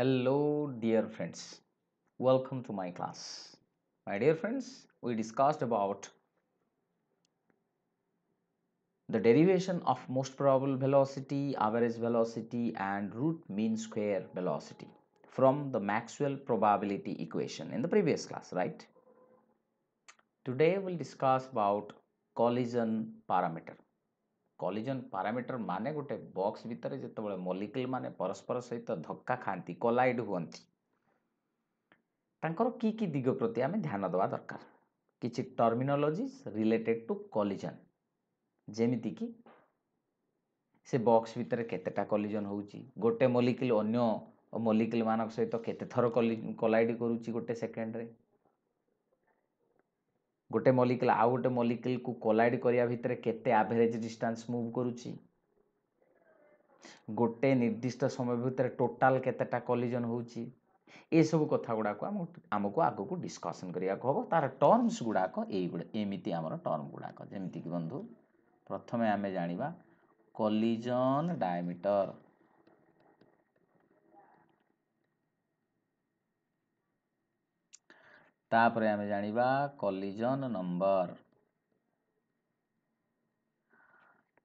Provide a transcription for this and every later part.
Hello dear friends, welcome to my class. My dear friends, we discussed about the derivation of most probable velocity, average velocity and root mean square velocity from the Maxwell probability equation in the previous class, right? Today we'll discuss about collision parameter. Collision parameter ମାନେ ଗୋଟେ box ଭିତରେ ଯେତେବେଳେ molecule ମାନେ ପରସ୍ପର ସହିତ ଧକ୍କା ଖାଆନ୍ତି କଲାଇଡ୍ ହୁଅନ୍ତି ତାଙ୍କର କି କି ଦିଗ ପ୍ରତି ଆମେ ଧ୍ୟାନ ଦେବା ଦରକାର କିଛି ଟର୍ମିନୋଲୋଜିସ୍ ରିଲେଟେଡ଼ ଟୁ କଲିଜନ୍ ଯେମିତିକି ସେ ବକ୍ସ ଭିତରେ କେତେଟା କଲିଜନ୍ ହେଉଛି ଗୋଟେ ମଲିକ୍ୟୁଲ ଅନ୍ୟ ମଲିକ୍ୟୁଲମାନଙ୍କ ସହିତ କେତେ ଥର କଲାଇଡ୍ କରୁଛି ଗୋଟେ ସେକେଣ୍ଡରେ ଗୋଟେ ମଲିକ୍ୟୁଲ୍ ଆଉ ଗୋଟେ ମଲିକ୍ୟୁଲ୍କୁ କୋଲାଇଡ୍ କରିବା ଭିତରେ କେତେ ଆଭରେଜ୍ ଡିଷ୍ଟାନ୍ସ ମୁଭ୍ କରୁଛି ଗୋଟେ ନିର୍ଦ୍ଦିଷ୍ଟ ସମୟ ଭିତରେ ଟୋଟାଲ୍ କେତେଟା କଲିଜନ୍ ହେଉଛି ଏସବୁ କଥା ଗୁଡ଼ାକୁ ଆମ ଆମକୁ ଆଗକୁ ଡିସ୍କସନ୍ କରିବାକୁ ହେବ ତା'ର ଟର୍ମସ୍ ଗୁଡ଼ାକ ଏଇଗୁଡ଼ା ଏମିତି ଆମର ଟର୍ମ ଗୁଡ଼ାକ ଯେମିତିକି ବନ୍ଧୁ ପ୍ରଥମେ ଆମେ ଜାଣିବା କଲିଜନ୍ ଡାୟମିଟର तापर आम जाना कलिजन नंबर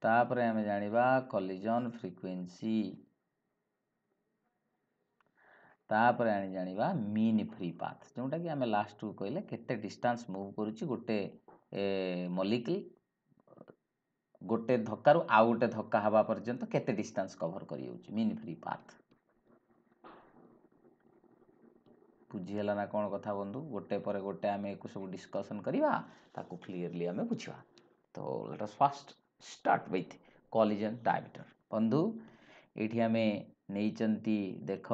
तापर आम जाना कलिजन फ्रिक्वेन्सी तापर आ जाना मीन फ्री पाथ जोटा कि आम लास्ट को कहले केटान्स मुव कर गोटे मलिकल गोटे धक्कर आउ गोटे धक्का हाँ पर्यटन केतटे डिस्टास् कभर कर मीन फ्री पाथ बुझीगलाना कौन कथा बंधु गोटे पर गोटे आम एक सब डिस्कसन करवा क्लीयरली आम बुझा तो let us first start with collision diameter बंधु ये आम नहीं देख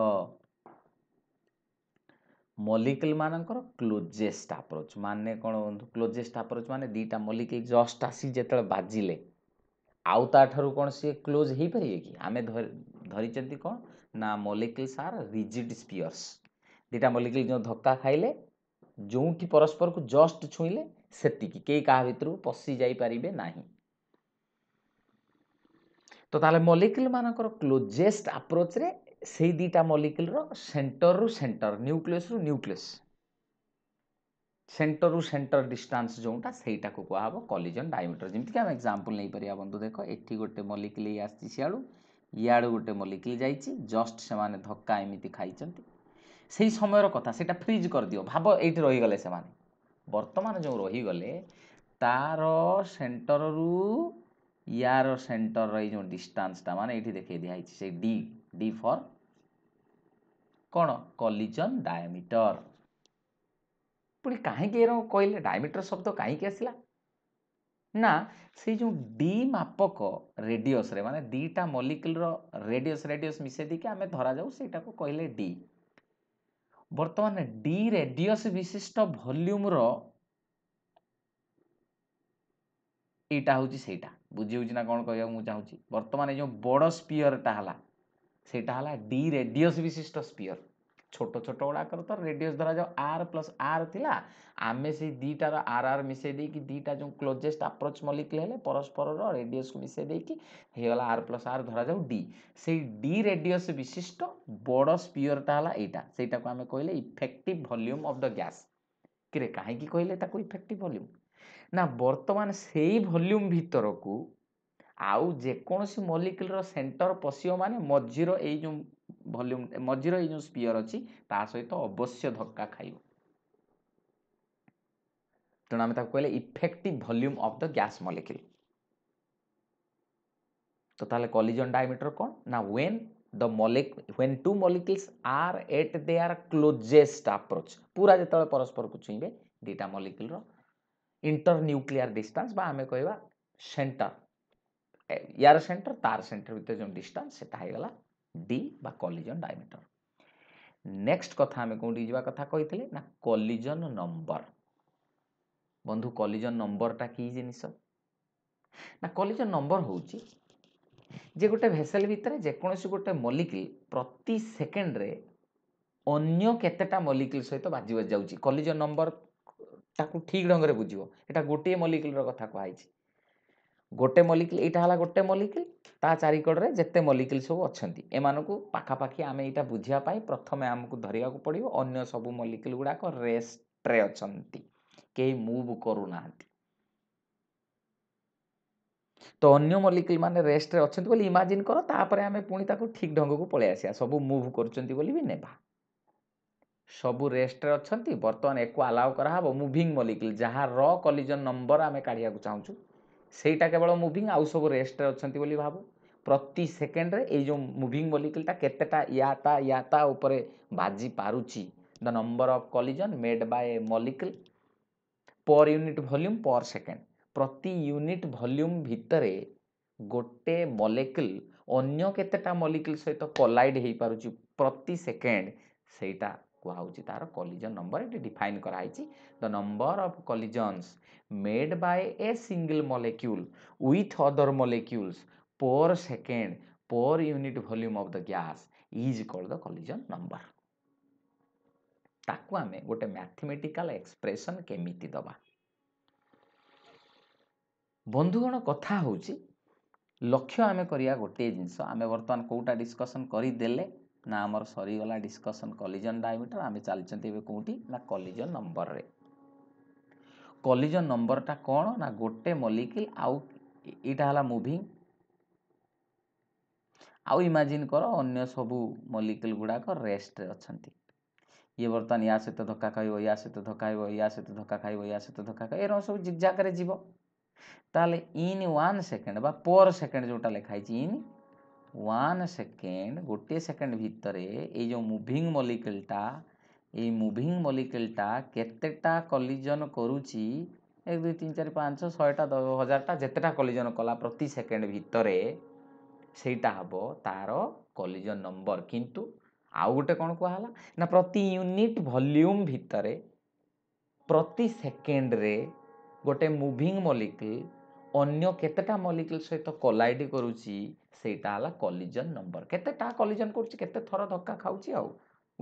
मलिकल मानक क्लोजेस्ट आप्रोच मानने कौन बंधु क्लोजेस्ट आप्रोच मान दीटा मलिकल जस्ट आसी जिते बाजिले आउ ता कौन सी क्लोज हो पारे कि आम धरी कौन ना मलिकल आर रिजिड स्पीयर्स ଦୁଇଟା ମଲିକିଲ୍ ଯେଉଁ ଧକ୍କା ଖାଇଲେ ଯେଉଁଠି ପରସ୍ପରକୁ ଜଷ୍ଟ ଛୁଇଁଲେ ସେତିକି କେହି କାହା ଭିତରକୁ ପଶି ଯାଇପାରିବେ ନାହିଁ ତ ତାହେଲେ ମଲିକିଲ୍ମାନଙ୍କର କ୍ଲୋଜେଷ୍ଟ ଆପ୍ରୋଚ୍ରେ ସେଇ ଦୁଇଟା ମଲିକିଲ୍ର ସେଣ୍ଟରରୁ ସେଣ୍ଟର ନ୍ୟୁକ୍ଲିୟସ୍ରୁ ନ୍ୟୁକ୍ଲିୟସ୍ ସେଣ୍ଟରରୁ ସେଣ୍ଟର ଡିଷ୍ଟାନ୍ସ ଯେଉଁଟା ସେଇଟାକୁ କୁହାହେବ କଲିଜନ୍ ଡାଇମିଟର ଯେମିତିକି ଆମେ ଏକ୍ଜାମ୍ପଲ୍ ନେଇପାରିବା ବନ୍ଧୁ ଦେଖ ଏଠି ଗୋଟେ ମଲିକିଲ୍ ଆସିଛି ସିଆଡ଼ୁ ଇଆଡ଼ୁ ଗୋଟେ ମଲିକିଲ୍ ଯାଇଛି ଜଷ୍ଟ ସେମାନେ ଧକ୍କା ଏମିତି ଖାଇଛନ୍ତି সেই সময়ের কথা সেটা ফ্রিজ କରିଦିଅ ଭାବ ଏଇଠି ରହିଗଲେ ସେମାନେ ବର୍ତ୍ତମାନ ଯେଉଁ ରହିଗଲେ ତା'ର ସେଣ୍ଟରରୁ ୟାର ସେଣ୍ଟରର ଏଇ ଯେଉଁ ଡିଷ୍ଟାନ୍ସଟା ମାନେ ଏଇଠି ଦେଖେଇ ଦିଆହେଇଛି ସେଇ ଡି ଡି ଫର୍ କ'ଣ କଲିଜନ୍ ଡାୟାମିଟର ପୁଣି କାହିଁକି ଏର କହିଲେ ଡାୟାମିଟର ଶବ୍ଦ କାହିଁକି ଆସିଲା ନା ସେଇ ଯେଉଁ ଡି ମାପକ ରେଡିୟସରେ ମାନେ ଦୁଇଟା ମଲିକ୍ୟୁଲର ରେଡିୟସ ରେଡିୟସ ମିଶାଇ ଦେଇକି ଆମେ ଧରାଯାଉ ସେଇଟାକୁ କହିଲେ ଡି ବର୍ତ୍ତମାନ ଡି ରେଡିୟସ୍ ବିଶିଷ୍ଟ ଭଲ୍ୟୁମ୍ର ଏଇଟା ହେଉଛି ସେଇଟା ବୁଝି ହେଉଛି ନା କ'ଣ କହିବାକୁ ମୁଁ ଚାହୁଁଛି ବର୍ତ୍ତମାନ ଏ ଯେଉଁ ବଡ଼ ସ୍ପିୟରଟା ହେଲା ସେଇଟା ହେଲା ଡି ରେଡିୟସ୍ ବିଶିଷ୍ଟ ସ୍ପିୟର ছোট ছোট গুড়াকর তো রেডিয়স ধরা যাও আর প্লস আর লা আমি সেই দুইটার আর আর মিশাই দিয়ে দুইটা যে ক্লোজেস্ট আপ্রোচ মলিকুল হলে পরস্পরর রেডিয়স মিশাই দিয়ে হয়েগলা আর প্লস আর ধরা যাও ডি সেই ডি রেডিয়স বিশিষ্ট বড় স্পিওরটা হল এইটা সেইটাকে আমি কহিলে effective volume of the gas কিরে কাহিকি কহিলে তাকে ইফেক্টিভ ভল্যুম না বর্তমান সেই ভল্যুম ভিতরকু আউ যেকোনসি মলিকুলর সেন্টর পশিও মানে মঝির এই যে ଭଲ୍ୟୁମ୍ ମଝିର ଏଇ ଯେଉଁ ସ୍ପିୟର୍ ଅଛି ତା ସହିତ ଅବଶ୍ୟ ଧକ୍କା ଖାଇବ ତେଣୁ ଆମେ ତାକୁ କହିଲେ effective volume of the gas molecule তো তাহলে কলিজন ডায়ামিটার কোন না when the molecule when two molecules are at they are closest approach পুরা যেতবে পরস্পরক ছুইঁবে দুইটা মলিকুলর ইন্টর নিউক্লিয়ার ডিস্টান্স বা আমি কহবা সেন্টার ইয়ার সেন্টার তার সেন্টার ভিতরে যে ডিস্টান্স সেটা হয়ে গলা ଡି ବା କଲିଜନ୍ ଡାଇମିଟର ନେକ୍ସଟ କଥା ଆମେ କେଉଁଠି ଯିବା କଥା କହିଥିଲେ ନା କଲିଜନ୍ ନମ୍ବର ବନ୍ଧୁ କଲିଜନ୍ ନମ୍ବରଟା କି ଜିନିଷ ନା କଲିଜନ୍ ନମ୍ବର ହେଉଛି ଯେ ଗୋଟେ ଭେସେଲ ଭିତରେ ଯେକୌଣସି ଗୋଟେ ମଲିକିଲ୍ ପ୍ରତି ସେକେଣ୍ଡରେ ଅନ୍ୟ କେତେଟା ମଲିକିଲ୍ ସହିତ ବାଜି ବାଜି ଯାଉଛି କଲିଜନ୍ ନମ୍ବର ତାକୁ ଠିକ୍ ଢଙ୍ଗରେ ବୁଝିବ ଏଇଟା ଗୋଟିଏ ମଲିକିଲ୍ର କଥା କୁହାହେଇଛି ଗୋଟେ ମଲିକିଲ୍ ଏଇଟା ହେଲା ଗୋଟେ ମଲିକିଲ୍ ତା ଚାରିକଡ଼ରେ ଯେତେ ମଲିକିଲ୍ ସବୁ ଅଛନ୍ତି ଏମାନଙ୍କୁ ପାଖାପାଖି ଆମେ ଏଇଟା ବୁଝିବା ପାଇଁ ପ୍ରଥମେ ଆମକୁ ଧରିବାକୁ ପଡ଼ିବ ଅନ୍ୟ ସବୁ ମଲିକିଲ୍ ଗୁଡ଼ାକ ରେଷ୍ଟରେ ଅଛନ୍ତି କେହି ମୁଭ୍ କରୁନାହାନ୍ତି ତ ଅନ୍ୟ ମଲିକିଲ୍ ମାନେ ରେଷ୍ଟରେ ଅଛନ୍ତି ବୋଲି ଇମାଜିନ୍ କର ତାପରେ ଆମେ ପୁଣି ତାକୁ ଠିକ୍ ଢଙ୍ଗକୁ ପଳେଇ ଆସିବା ସବୁ ମୁଭ୍ କରୁଛନ୍ତି ବୋଲି ବି ନେବା ସବୁ ରେଷ୍ଟରେ ଅଛନ୍ତି ବର୍ତ୍ତମାନ ଏକୁ ଆଲାଉ କରାହେବ ମୁଭିଂ ମଲିକିଲ୍ ଯାହା ର କଲିଜନ୍ ନମ୍ବର ଆମେ କାଢ଼ିବାକୁ ଚାହୁଁଛୁ ସେଇଟା କେବଳ ମୁଭିଂ ଆଉ ସବୁ ରେଷ୍ଟରେ ଅଛନ୍ତି ବୋଲି ଭାବ ପ୍ରତି ସେକେଣ୍ଡରେ ଏଇ ଯେଉଁ ମୁଭିଂ ମଲିକ୍ୟୁଲଟା କେତେଟା ୟା ତା ୟା ତା ଉପରେ ବାଜି ପାରୁଛି the number of collision made by molecule per unit volume per second ପ୍ରତି ୟୁନିଟ୍ ଭଲ୍ୟୁମ୍ ଭିତରେ ଗୋଟେ ମଲେକ୍ୟୁଲ ଅନ୍ୟ କେତେଟା ମଲିକ୍ୟୁଲ ସହିତ କଲାଇଡ଼ ହେଇପାରୁଛି ପ୍ରତି ସେକେଣ୍ଡ ସେଇଟା କୁହାହେଉଛି ତା'ର କଲିଜନ୍ ନମ୍ବର ଏଠି ଡିଫାଇନ୍ କରାହେଇଛି the number of collisions made by a single molecule with other molecules per second per unit volume of the gas is call the collision number ତାକୁ ଆମେ ଗୋଟେ ମ୍ୟାଥମେଟିକାଲ୍ ଏକ୍ସପ୍ରେସନ୍ କେମିତି ଦେବା ବନ୍ଧୁଗଣ କଥା ହେଉଛି ଲକ୍ଷ୍ୟ ଆମେ କରିବା ଗୋଟିଏ ଜିନିଷ ଆମେ ବର୍ତ୍ତମାନ କେଉଁଟା ଡିସ୍କସନ୍ କରିଦେଲେ ନା ଆମର ସରିଗଲା ଡିସ୍କସନ୍ କଲିଜନ୍ ଡାଇମିଟର ଆମେ ଚାଲିଛନ୍ତି ଏବେ କେଉଁଠି ନା କଲିଜନ୍ ନମ୍ବରରେ କଲିଜନ୍ ନମ୍ବରଟା କ'ଣ ନା ଗୋଟେ ମଲିକିଲ୍ ଆଉ ଏଇଟା ହେଲା ମୁଭିଂ ଆଉ ଇମାଜିନ୍ କର ଅନ୍ୟ ସବୁ ମଲିକିଲ୍ ଗୁଡ଼ାକ ରେଷ୍ଟରେ ଅଛନ୍ତି ଇଏ ବର୍ତ୍ତମାନ ୟା ସହିତ ଧକ୍କା ଖାଇବ ୟା ସହିତ ଧକ୍କା ହେବ ୟା ସହିତ ଧକ୍କା ଖାଇବ ୟା ସହିତ ଧକ୍କା ଖାଇବ ଏରକମ ସବୁ ଜିଗଜାକରେ ଯିବ ତାହେଲେ ଇନ୍ ୱାନ୍ ସେକେଣ୍ଡ ବା ପର୍ ସେକେଣ୍ଡ ଯେଉଁଟା ଲେଖା ହେଇଛି ଇନ୍ ୱାନ୍ ସେକେଣ୍ଡ ଗୋଟିଏ ସେକେଣ୍ଡ ଭିତରେ ଏଇ ଯେଉଁ ମୁଭିଂ ମଲିକ୍ୟୁଲ୍ଟା ଏଇ ମୁଭିଂ ମଲିକ୍ୟୁଲ୍ଟା କେତେଟା କଲିଜନ୍ କରୁଛି ଏକ ଦୁଇ ତିନି ଚାରି ପାଞ୍ଚ ଶହେଟା ହଜାରଟା ଯେତେଟା କଲିଜନ୍ କଲା ପ୍ରତି ସେକେଣ୍ଡ ଭିତରେ ସେଇଟା ହେବ ତା'ର କଲିଜନ୍ ନମ୍ବର କିନ୍ତୁ ଆଉ ଗୋଟେ କ'ଣ କୁହାହେଲା ନା ପ୍ରତି ୟୁନିଟ୍ ଭଲ୍ୟୁମ୍ ଭିତରେ ପ୍ରତି ସେକେଣ୍ଡରେ ଗୋଟେ ମୁଭିଂ ମଲିକ୍ୟୁଲ୍ ଅନ୍ୟ କେତେଟା ମଲିକ୍ୟୁଲ୍ ସହିତ କଲାଇଡ଼ କରୁଛି ସେଇଟା ହେଲା କଲିଜନ୍ ନମ୍ବର କେତେଟା କଲିଜନ୍ କରୁଛି କେତେ ଥର ଧକ୍କା ଖାଉଛି ଆଉ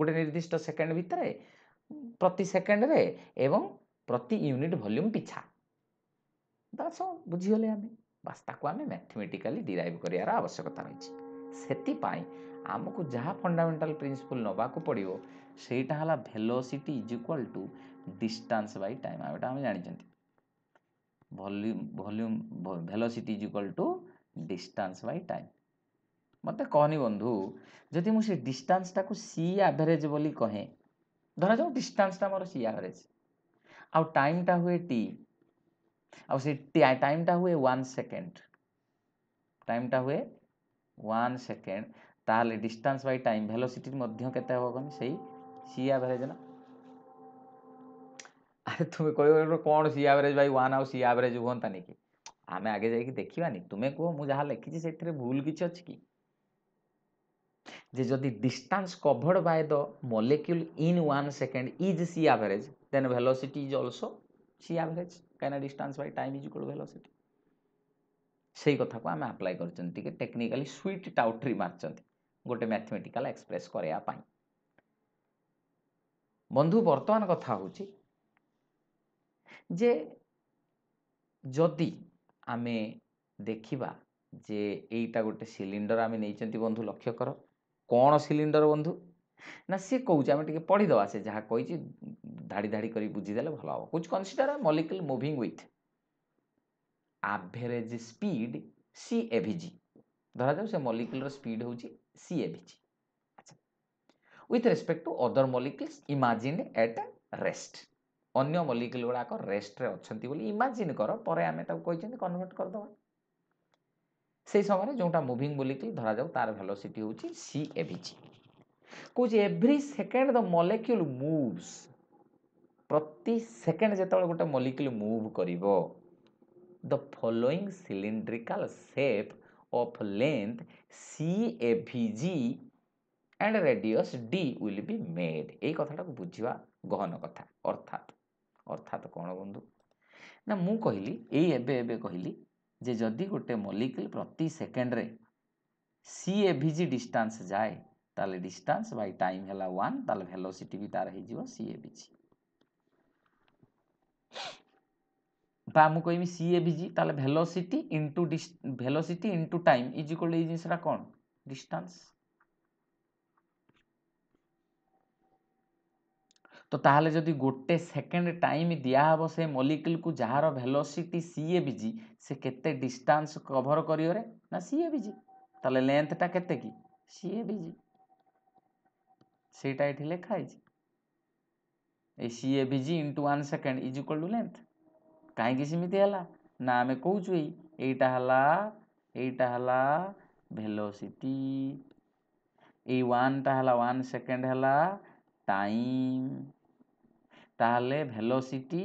ଗୋଟେ ନିର୍ଦ୍ଦିଷ୍ଟ ସେକେଣ୍ଡ ଭିତରେ ପ୍ରତି ସେକେଣ୍ଡରେ ଏବଂ ପ୍ରତି ୟୁନିଟ୍ ଭଲ୍ୟୁମ୍ ପିଛା ଦାସ ବୁଝିଗଲେ ଆମେ ବାସ୍ ତାକୁ ଆମେ ମ୍ୟାଥମେଟିକାଲି ଡିରାଇଭ୍ କରିବାର ଆବଶ୍ୟକତା ରହିଛି ସେଥିପାଇଁ ଆମକୁ ଯାହା ଫଣ୍ଡାମେଣ୍ଟାଲ ପ୍ରିନ୍ସିପଲ୍ ନେବାକୁ ପଡ଼ିବ ସେଇଟା ହେଲା velocity is equal to distance by time ଆଉ ଏଇଟା ଆମେ ଜାଣିଛନ୍ତି volume volume velocity is equal to distance by time ମୋତେ କହନି ବନ୍ଧୁ ଯଦି ମୁଁ ସେ ଡିଷ୍ଟାନ୍ସଟାକୁ ସି ଆଭରେଜ୍ ବୋଲି କହେ ଧରାଯାଉ ଡିଷ୍ଟାନ୍ସଟା ମୋର ସି ଆଭରେଜ୍ ଆଉ ଟାଇମ୍ଟା ହୁଏ ଟି ଆଉ ସେ ଟାଇମ୍ଟା ହୁଏ ୱାନ୍ ସେକେଣ୍ଡ ଟାଇମ୍ଟା ହୁଏ ୱାନ୍ ସେକେଣ୍ଡ ତାହେଲେ ଡିଷ୍ଟାନ୍ସ ବାଇ ଟାଇମ୍ ଭେଲୋସିଟି ମଧ୍ୟ କେତେ ହେବ କହନି ସେଇ ସି ଆଭରେଜ୍ ନା ଆରେ ତୁମେ କହିବ କ'ଣ ସି ଆଭରେଜ୍ ବାଇ ୱାନ୍ ଆଉ ସି ଆଭରେଜ୍ ହୁଅନ୍ତାନି କି ଆମେ ଆଗେ ଯାଇକି ଦେଖିବାନି ତୁମେ କୁହ ମୁଁ ଯାହା ଲେଖିଛି ସେଥିରେ ଭୁଲ କିଛି ଅଛି କି ଯେ ଯଦି distance covered by the molecule in one second is C average then velocity is also C average କାହିଁକିନା distance by time is equal velocity ସେଇ କଥାକୁ ଆମେ ଆପ୍ଲାଏ କରିଛନ୍ତି ଟିକେ ଟେକ୍ନିକାଲି ସୁଇଟ୍ ଟାଉଟ୍ରି ମାରିଛନ୍ତି ଗୋଟେ ମ୍ୟାଥମେଟିକାଲ ଏକ୍ସପ୍ରେସ୍ କରିବା ପାଇଁ ବନ୍ଧୁ ବର୍ତ୍ତମାନ କଥା ହେଉଛି ଯେ ଯଦି ଆମେ ଦେଖିବା ଯେ ଏଇଟା ଗୋଟେ ସିଲିଣ୍ଡର ଆମେ ନେଇଛନ୍ତି ବନ୍ଧୁ ଲକ୍ଷ୍ୟ କର କ'ଣ ସିଲିଣ୍ଡର ବନ୍ଧୁ ନା ସିଏ କହୁଛି ଆମେ ଟିକେ ପଢ଼ିଦେବା ସେ ଯାହା କହିଛି ଧାଡ଼ି ଧାଡ଼ି କରି ବୁଝିଦେଲେ ଭଲ ହେବ କୁଚ୍ consider molecule moving with average speed C AVG ଧରାଯାଉ ସେ ମଲିକୁଲର ସ୍ପିଡ୍ ହେଉଛି ସି ଏଭିଜି ଆଚ୍ଛା with respect to other molecules imagine at rest ଅନ୍ୟ ମଲିକ୍ୟୁଲ୍ ଗୁଡ଼ାକ ରେଷ୍ଟରେ ଅଛନ୍ତି ବୋଲି ଇମାଜିନ୍ କର ପରେ ଆମେ ତାକୁ କହିଛନ୍ତି କନଭର୍ଟ କରିଦେବା সেই সময় যেটা মুভিং মলিকুল ধরা যাও তার ভেলোসিটি হচ্ছে সি এভিজি কৌছি every second the molecule moves প্রতি সেকেন্ড যেতবে গোটে মলিকুল মুভ করিব the following cylindrical shape of length C AVG and radius D will be made এই কথাটাকে বুঝিবা গহন কথা অর্থাৎ অর্থাৎ କ'ଣ ବନ୍ଧୁ ନା ମୁଁ କହିଲି ଏଇ ଏବେ ଏବେ କହିଲି ଯେ ଯଦି ଗୋଟେ ମଲିକ୍ୟୁଲ୍ ପ୍ରତି ସେକେଣ୍ଡରେ ସି ଏ ଏଭିଜି ଡିଷ୍ଟାନ୍ସ ଯାଏ ତାହେଲେ ଡିଷ୍ଟାନ୍ସ ବାଇ ଟାଇମ୍ ହେଲା ୱାନ୍ ତାହେଲେ ଭେଲୋସିଟି ବି ତାର ହେଇଯିବ ସି ଏ ଭି ଜି ବା ମୁଁ କହିବି ସି ଏଭିଜି ତାହେଲେ velocity into velocity to time is equal ଏଇ ଜିନିଷଟା କ'ଣ ଡିଷ୍ଟାନ୍ସ ତ ତାହେଲେ ଯଦି ଗୋଟେ ସେକେଣ୍ଡ ଟାଇମ୍ ଦିଆହେବ ସେ ମଲିକ୍ୟୁଲ୍କୁ ଯାହାର velocity C A B G ସେ କେତେ ଡିଷ୍ଟାନ୍ସ କଭର କରିବରେ ନା ସି ଏ ବି ଜି ତାହେଲେ ଲେନ୍ଥଟା କେତେ କି ସି ଏ ବି ଜି ସେଇଟା ଏଠି ଲେଖା ହେଇଛି এই C A VG into one second is equal to length কাইকি সেমিতি হলা না আমি কৌছু এই এইটা হলা এইটা হলা ভেলোসিটি এই ওয়ানটা হলা ওয়ান সেকেন্ড হলা টাইম তাহলে ভেলোসিটি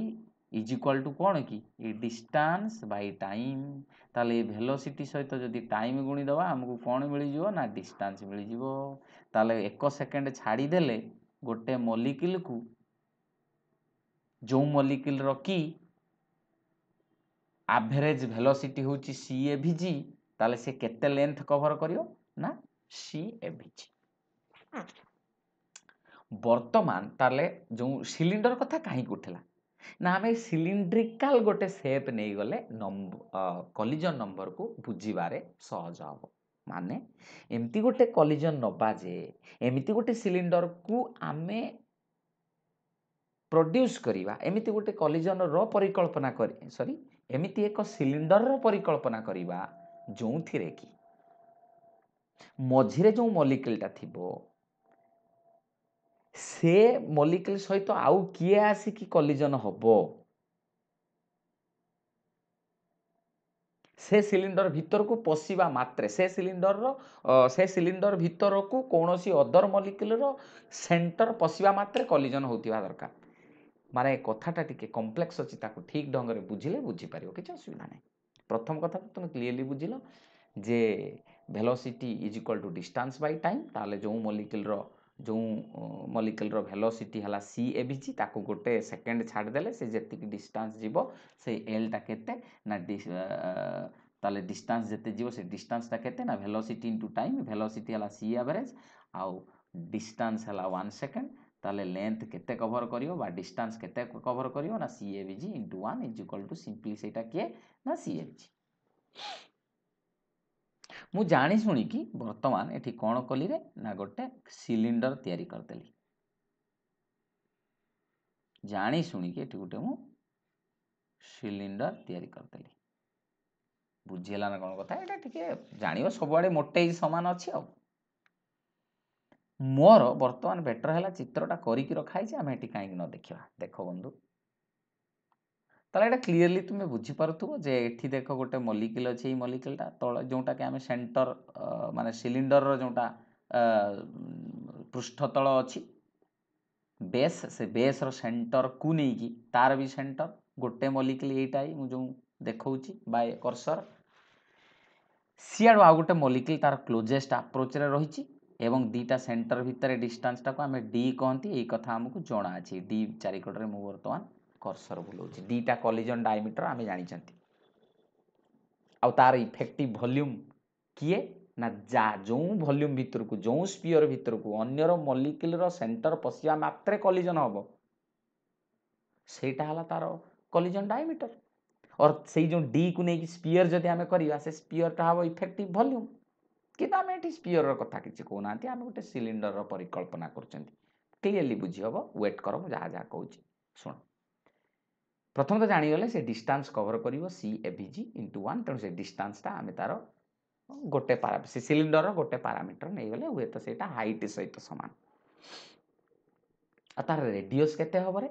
ইজ ইকুয়াল টু କ'ଣ କି ଏ ଡିଷ୍ଟାନ୍ସ ବାଇ ଟାଇମ୍ ତାହେଲେ ଏ ଭେଲୋସିଟି ସହିତ ଯଦି ଟାଇମ୍ ଗୁଣିଦେବା ଆମକୁ କ'ଣ ମିଳିଯିବ ନା ଡିଷ୍ଟାନ୍ସ ମିଳିଯିବ ତାହେଲେ ଏକ ସେକେଣ୍ଡ ଛାଡ଼ିଦେଲେ ଗୋଟେ ମଲିକିଲକୁ ଯେଉଁ ମଲିକିଲର କି ଆଭରେଜ୍ ଭେଲୋସିଟି ହେଉଛି ସି ଏ ଭି ଜି ତାହେଲେ ସେ କେତେ ଲେନ୍ଥ କଭର କରିବ ନା ସି ଏ ଭି ଜି ବର୍ତ୍ତମାନ ତାହେଲେ ଯେଉଁ ସିଲିଣ୍ଡର କଥା କାହିଁ ଉଠିଲା ନା ଆମେ ସିଲିଣ୍ଡ୍ରିକାଲ୍ ଗୋଟେ ସେପ୍ ନେଇଗଲେ କଲିଜନ୍ ନମ୍ବରକୁ ବୁଝିବାରେ ସହଜ ହେବ ମାନେ ଏମିତି ଗୋଟେ କଲିଜନ୍ ନେବା ଯେ ଏମିତି ଗୋଟେ ସିଲିଣ୍ଡରକୁ ଆମେ ପ୍ରଡ୍ୟୁସ୍ କରିବା ଏମିତି ଗୋଟେ କଲିଜନର ପରିକଳ୍ପନା କରି ସରି ଏମିତି ଏକ ସିଲିଣ୍ଡରର ପରିକଳ୍ପନା କରିବା ଯେଉଁଥିରେ କି ମଝିରେ ଯେଉଁ ମଲିକିଲ୍ଟା ଥିବ ସେ ମଲିକ୍ୟୁଲ୍ ସହିତ ଆଉ କିଏ ଆସିକି କଲିଜନ୍ ହେବ ସେ ସିଲିଣ୍ଡର ଭିତରକୁ ପଶିବା ମାତ୍ରେ ସେ ସିଲିଣ୍ଡରର ସେ ସିଲିଣ୍ଡର ଭିତରକୁ କୌଣସି ଅଦର ମଲିକ୍ୟୁଲ୍ର ସେଣ୍ଟର ପଶିବା ମାତ୍ରେ କଲିଜନ୍ ହେଉଥିବା ଦରକାର ମାନେ କଥାଟା ଟିକେ କମ୍ପ୍ଲେକ୍ସ ଅଛି ତାକୁ ଠିକ୍ ଢଙ୍ଗରେ ବୁଝିଲେ ବୁଝିପାରିବ କିଛି ଅସୁବିଧା ନାହିଁ ପ୍ରଥମ କଥା ତୁମେ କ୍ଲିୟରଲି ବୁଝିଲ ଯେ velocity is equal to distance by time ତାହେଲେ ଯେଉଁ ମଲିକ୍ୟୁଲ୍ର ଯେଉଁ ମଲିକ୍ୟୁଲ୍ର ଭେଲୋସିଟି ହେଲା ସି ଏ ବି ଜି ତାକୁ ଗୋଟେ ସେକେଣ୍ଡ ଛାଡ଼ିଦେଲେ ସେ ଯେତିକି ଡିଷ୍ଟାନ୍ସ ଯିବ ସେଇ ଏଲ୍ଟା କେତେ ନା ତାହେଲେ ଡିଷ୍ଟାନ୍ସ ଯେତେ ଯିବ ସେ ଡିଷ୍ଟାନ୍ସଟା କେତେ ନା ଭେଲୋସିଟି ଟୁ ଟାଇମ୍ ଭେଲୋସିଟି ହେଲା ସି ଆଭରେଜ୍ ଆଉ ଡିଷ୍ଟାନ୍ସ ହେଲା ୱାନ୍ ସେକେଣ୍ଡ ତାହେଲେ ଲେନ୍ଥ କେତେ କଭର କରିବ ବା ଡିଷ୍ଟାନ୍ସ କେତେ କଭର କରିବ ନା C A B G into one is equal to simply ସେଇଟା କିଏ ନା ସି ଏ ବି ଜି ମୁଁ ଜାଣି ଶୁଣିକି ବର୍ତ୍ତମାନ ଏଠି କ'ଣ କଲିରେ ନା ଗୋଟେ ସିଲିଣ୍ଡର ତିଆରି କରିଦେଲି ଜାଣି ଶୁଣିକି ଏଠି ଗୋଟେ ମୁଁ ସିଲିଣ୍ଡର ତିଆରି କରିଦେଲି ବୁଝିହେଲା ନା କ'ଣ କଥା ଏଇଟା ଟିକେ ଜାଣିବ ସବୁଆଡ଼େ ମୋଟେଇ ସମାନ ଅଛି ଆଉ ମୋର ବର୍ତ୍ତମାନ ବେଟର ହେଲା ଚିତ୍ରଟା କରିକି ରଖା ହେଇଛି ଆମେ ଏଠି କାହିଁକି ନ ଦେଖିବା ଦେଖ ବନ୍ଧୁ ତାହେଲେ ଏଇଟା କ୍ଲିୟରଲି ତୁମେ ବୁଝିପାରୁଥିବ ଯେ ଏଠି ଦେଖ ଗୋଟେ ମଲିକ୍ୟୁଲ୍ ଅଛି ଏଇ ମଲିକ୍ୟୁଲ୍ଟା ତଳ ଯେଉଁଟାକି ଆମେ ସେଣ୍ଟର ମାନେ ସିଲିଣ୍ଡରର ଯେଉଁଟା ପୃଷ୍ଠତଳ ଅଛି ବେସ୍ ସେ ବେସ୍ର ସେଣ୍ଟରକୁ ନେଇକି ତାର ବି ସେଣ୍ଟର ଗୋଟେ ମଲିକ୍ୟୁଲ୍ ଏଇଟା ହିଁ ମୁଁ ଯେଉଁ ଦେଖାଉଛି ବାଏ କର୍ସର ସିଆଡ଼ୁ ଆଉ ଗୋଟେ ମଲିକ୍ୟୁଲ୍ ତାର କ୍ଲୋଜେଷ୍ଟ ଆପ୍ରୋଚ୍ରେ ରହିଛି ଏବଂ ଦୁଇଟା ସେଣ୍ଟର ଭିତରେ ଡିଷ୍ଟାନ୍ସଟାକୁ ଆମେ ଡି କହନ୍ତି ଏଇ କଥା ଆମକୁ ଜଣାଅଛି ଡି ଚାରିକଡ଼ରେ ମୁଁ ବର୍ତ୍ତମାନ कर्सर बुलाऊँ दीटा कलिजन डायमिटर आम जानते आर इफेक्टिव भल्यूम किए ना जा जो भल्यूम भितर को जो स्पीयर भितर को अगर मलिकुलर सेन्टर पशिया मात्रे कलिजन हम सेटा है तार कलिजन डायमिटर और सही जो डी को लेकिन स्पीयर जदि आम करपिटा हम इफेक्टिव भल्यूम कि आम ये स्पीयर रहा किसी कहना आम गोटे सिलिंडर परिकल्पना करलीअरली बुझीहब व्वेट कर मुझे जहाँ जहाँ कहूँ शुण প্রথম তো জাঁগলে সে ডিষ্টান্স কভর করব সি এভিজি ইন্টু ওয়ান তেমন সে ডিষ্টান্সটা আমি তার গোটে পারা সে সিলিন্ডর গোটে পারামিটর নেইগলে হুয়েত সেইটা হাইট সহিত সমান আর তার রেডিওস কেতে হবরে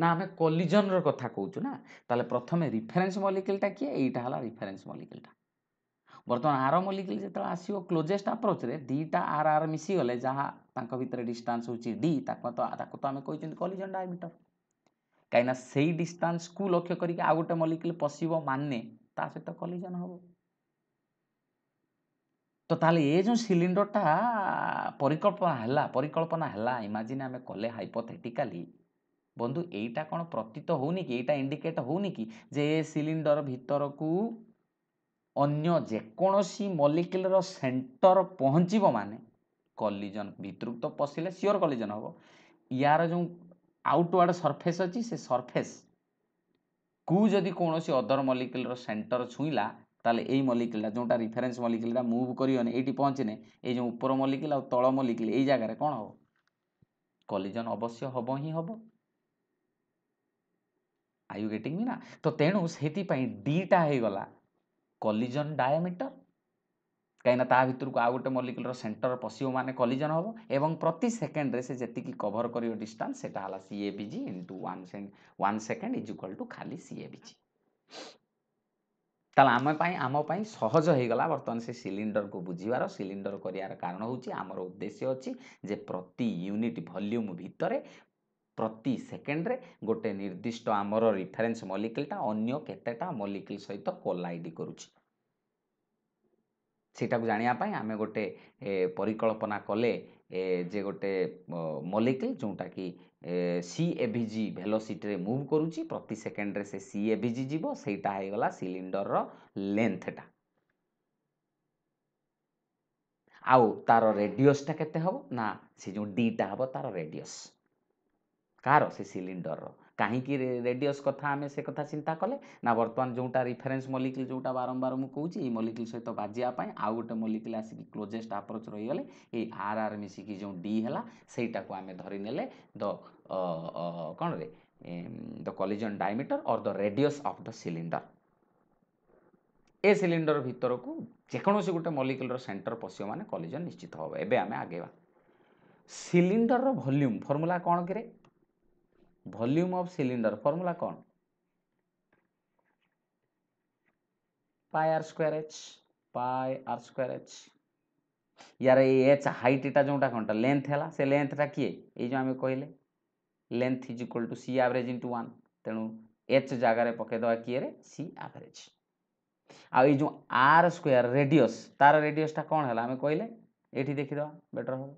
না আমি কলিজনর কথা কৌছু না তাহলে প্রথমে রিফারেন্স মলিকিলটা কি এইটা হল রিফারেন্স মলিকিলটা বর্তমান আর মলিকিল যেত আসব ক্লোজেস্ট আপ্রোচরে দুইটা আর আর মিশিগলে যা তাঁর ভিতরে ডিষ্টান্স হচ্ছে ডি তাকে তো আমি কিন্তু কলিজন ডায়ামিটর କାହିଁକିନା ସେଇ ଡିଷ୍ଟାନ୍ସକୁ ଲକ୍ଷ୍ୟ କରିକି ଆଉ ଗୋଟେ ମଲିକ୍ୟୁଲ୍ ପଶିବ ମାନେ ତା ସହିତ କଲିଜନ୍ ହେବ ତ ତାହେଲେ ଏ ଯେଉଁ ସିଲିଣ୍ଡରଟା ପରିକଳ୍ପନା ହେଲା ପରିକଳ୍ପନା ହେଲା ଇମାଜିନ୍ ଆମେ କଲେ ହାଇପୋଥେଟିକାଲି বন্ধু এইটা কোন প্রতীত হউনি কি এইটা ইন্ডিকেট হউনি কি যে এ সিলিন্ডর ভিতরকু অন্য যেকোনসি মলিকুলর সেন্টর পৌঁছিব মানে কলিজন ভিতরক তো পশিলে সিওর কলিজন হব ইয়ার যে আউটওয়ার্ড ସର୍ଫେସ୍ ଅଛି ସେ ସର୍ଫେସ୍ କୁ ଯଦି କୌଣସି ଅଦର ମଲିକ୍ୟୁଲ୍ର ସେଣ୍ଟର ଛୁଇଁଲା ତାହେଲେ ଏଇ ମଲିକ୍ୟୁଲ୍ଟା ଯେଉଁଟା ରିଫରେନ୍ସ ମଲିକ୍ୟୁଲ୍ଟା ମୁଭ୍ କରିବନି ଏଇଠି ପହଞ୍ଚିନେ ଏଇ ଯେଉଁ ଉପର ମଲିକ୍ୟୁଲ୍ ଆଉ ତଳ ମଲିକ୍ୟୁଲ୍ ଏଇ ଜାଗାରେ କ'ଣ ହେବ କଲିଜନ୍ ଅବଶ୍ୟ ହେବ ହିଁ ହେବ ଆୟୁ ଗେଟିଂ ବି ନା ତ ତେଣୁ ସେଥିପାଇଁ ଡିଟା ହେଇଗଲା କଲିଜନ୍ ଡାୟାମିଟର କାହିଁକିନା ତା ଭିତରକୁ ଆଉ ଗୋଟେ ମଲିକ୍ୟୁଲର ସେଣ୍ଟର ପଶିବ ମାନେ କଲିଜନ୍ ହେବ ଏବଂ ପ୍ରତି ସେକେଣ୍ଡରେ ସେ ଯେତିକି କଭର କରିବ ଡିଷ୍ଟାନ୍ସ ସେଟା ହେଲା C A B G into one one second is equal to ଖାଲି ସି ଏ ବି ଜି ତାହେଲେ ଆମ ପାଇଁ ଆମ ପାଇଁ ସହଜ ହୋଇଗଲା ବର୍ତ୍ତମାନ ସେ ସିଲିଣ୍ଡରକୁ ବୁଝିବାର ସିଲିଣ୍ଡର କରିବାର କାରଣ ହେଉଛି ଆମର ଉଦ୍ଦେଶ୍ୟ ଅଛି ଯେ ପ୍ରତି ୟୁନିଟ୍ ଭଲ୍ୟୁମ୍ ଭିତରେ ପ୍ରତି ସେକେଣ୍ଡରେ ଗୋଟେ ନିର୍ଦ୍ଦିଷ୍ଟ ଆମର ରିଫରେନ୍ସ ମଲିକିଲ୍ଟା ଅନ୍ୟ କେତେଟା ମଲିକିଲ୍ ସହିତ କୋଲାଇଡ୍ କରୁଛି ସେଇଟାକୁ ଜାଣିବା ପାଇଁ ଆମେ ଗୋଟେ ପରିକଳ୍ପନା କଲେ ଯେ ଗୋଟେ ମଲିକ୍ୟୁଲ୍ ଯେଉଁଟାକି ସି ଏ ଭି ଜି ଭେଲୋସିଟିରେ ମୁଭ୍ କରୁଛି ପ୍ରତି ସେକେଣ୍ଡରେ ସେ ସି ଏ ଭି ଜି ଯିବ ସେଇଟା ହେଇଗଲା ସିଲିଣ୍ଡରର ଲେନ୍ଥଟା ଆଉ ତାର ରେଡ଼ିୟସଟା କେତେ ହେବ ନା ସେ ଯେଉଁ ଡିଟା ହେବ ତାର ରେଡ଼ିଅସ୍ କାହାର ସେ ସିଲିଣ୍ଡରର କାହିଁକି ରେଡ଼ିୟସ୍ କଥା ଆମେ ସେ କଥା ଚିନ୍ତା କଲେ ନା ବର୍ତ୍ତମାନ ଯେଉଁଟା ରିଫରେନ୍ସ ମଲିକ୍ୟୁଲ୍ ଯେଉଁଟା ବାରମ୍ବାର ମୁଁ କହୁଛି ଏଇ ମଲିକ୍ୟୁଲ୍ ସହିତ ବାଜିବା ପାଇଁ ଆଉ ଗୋଟେ ମଲିକ୍ୟୁଲ୍ ଆସିକି କ୍ଲୋଜେଷ୍ଟ ଆପ୍ରୋଚ୍ ରହିଗଲେ ଏଇ ଆର୍ ଆର୍ ମିଶିକି ଯେଉଁ ଡି ହେଲା ସେଇଟାକୁ ଆମେ ଧରିନେଲେ ଦ କ'ଣରେ the collision diameter or the radius of the cylinder a cylinder ଭିତରକୁ ଯେକୌଣସି ଗୋଟେ ମଲିକ୍ୟୁଲ୍ର ସେଣ୍ଟର ପଶିବ ମାନେ କଲିଜନ୍ ନିଶ୍ଚିତ ହେବ ଏବେ ଆମେ ଆଗେଇବା ସିଲିଣ୍ଡରର ଭଲ୍ୟୁମ୍ ଫର୍ମୁଲା କ'ଣ କିରେ ভলিউম অফ সিলিন্ডার ফর্মুলা কন pi R square H pi R square H ইয়ার এই এইচ হাইট এটা যেটা কোনটা লেন্থ হেলা সে লেন্থটা কি এই যে আমি কহিলে length is equal to C average into one তেণু এচ জায়গায় পকাইদেওয়া কিয়েরে সি আভরেজ ଆଉ ଏଇ ଯେଉଁ ଆର୍ ସ୍କୋୟାର ରେଡ଼ିୟସ୍ ତା'ର ରେଡ଼ିୟସ୍ଟା କ'ଣ ହେଲା ଆମେ କହିଲେ ଏଠି ଦେଖିଦେବା ବେଟର୍ ହେବ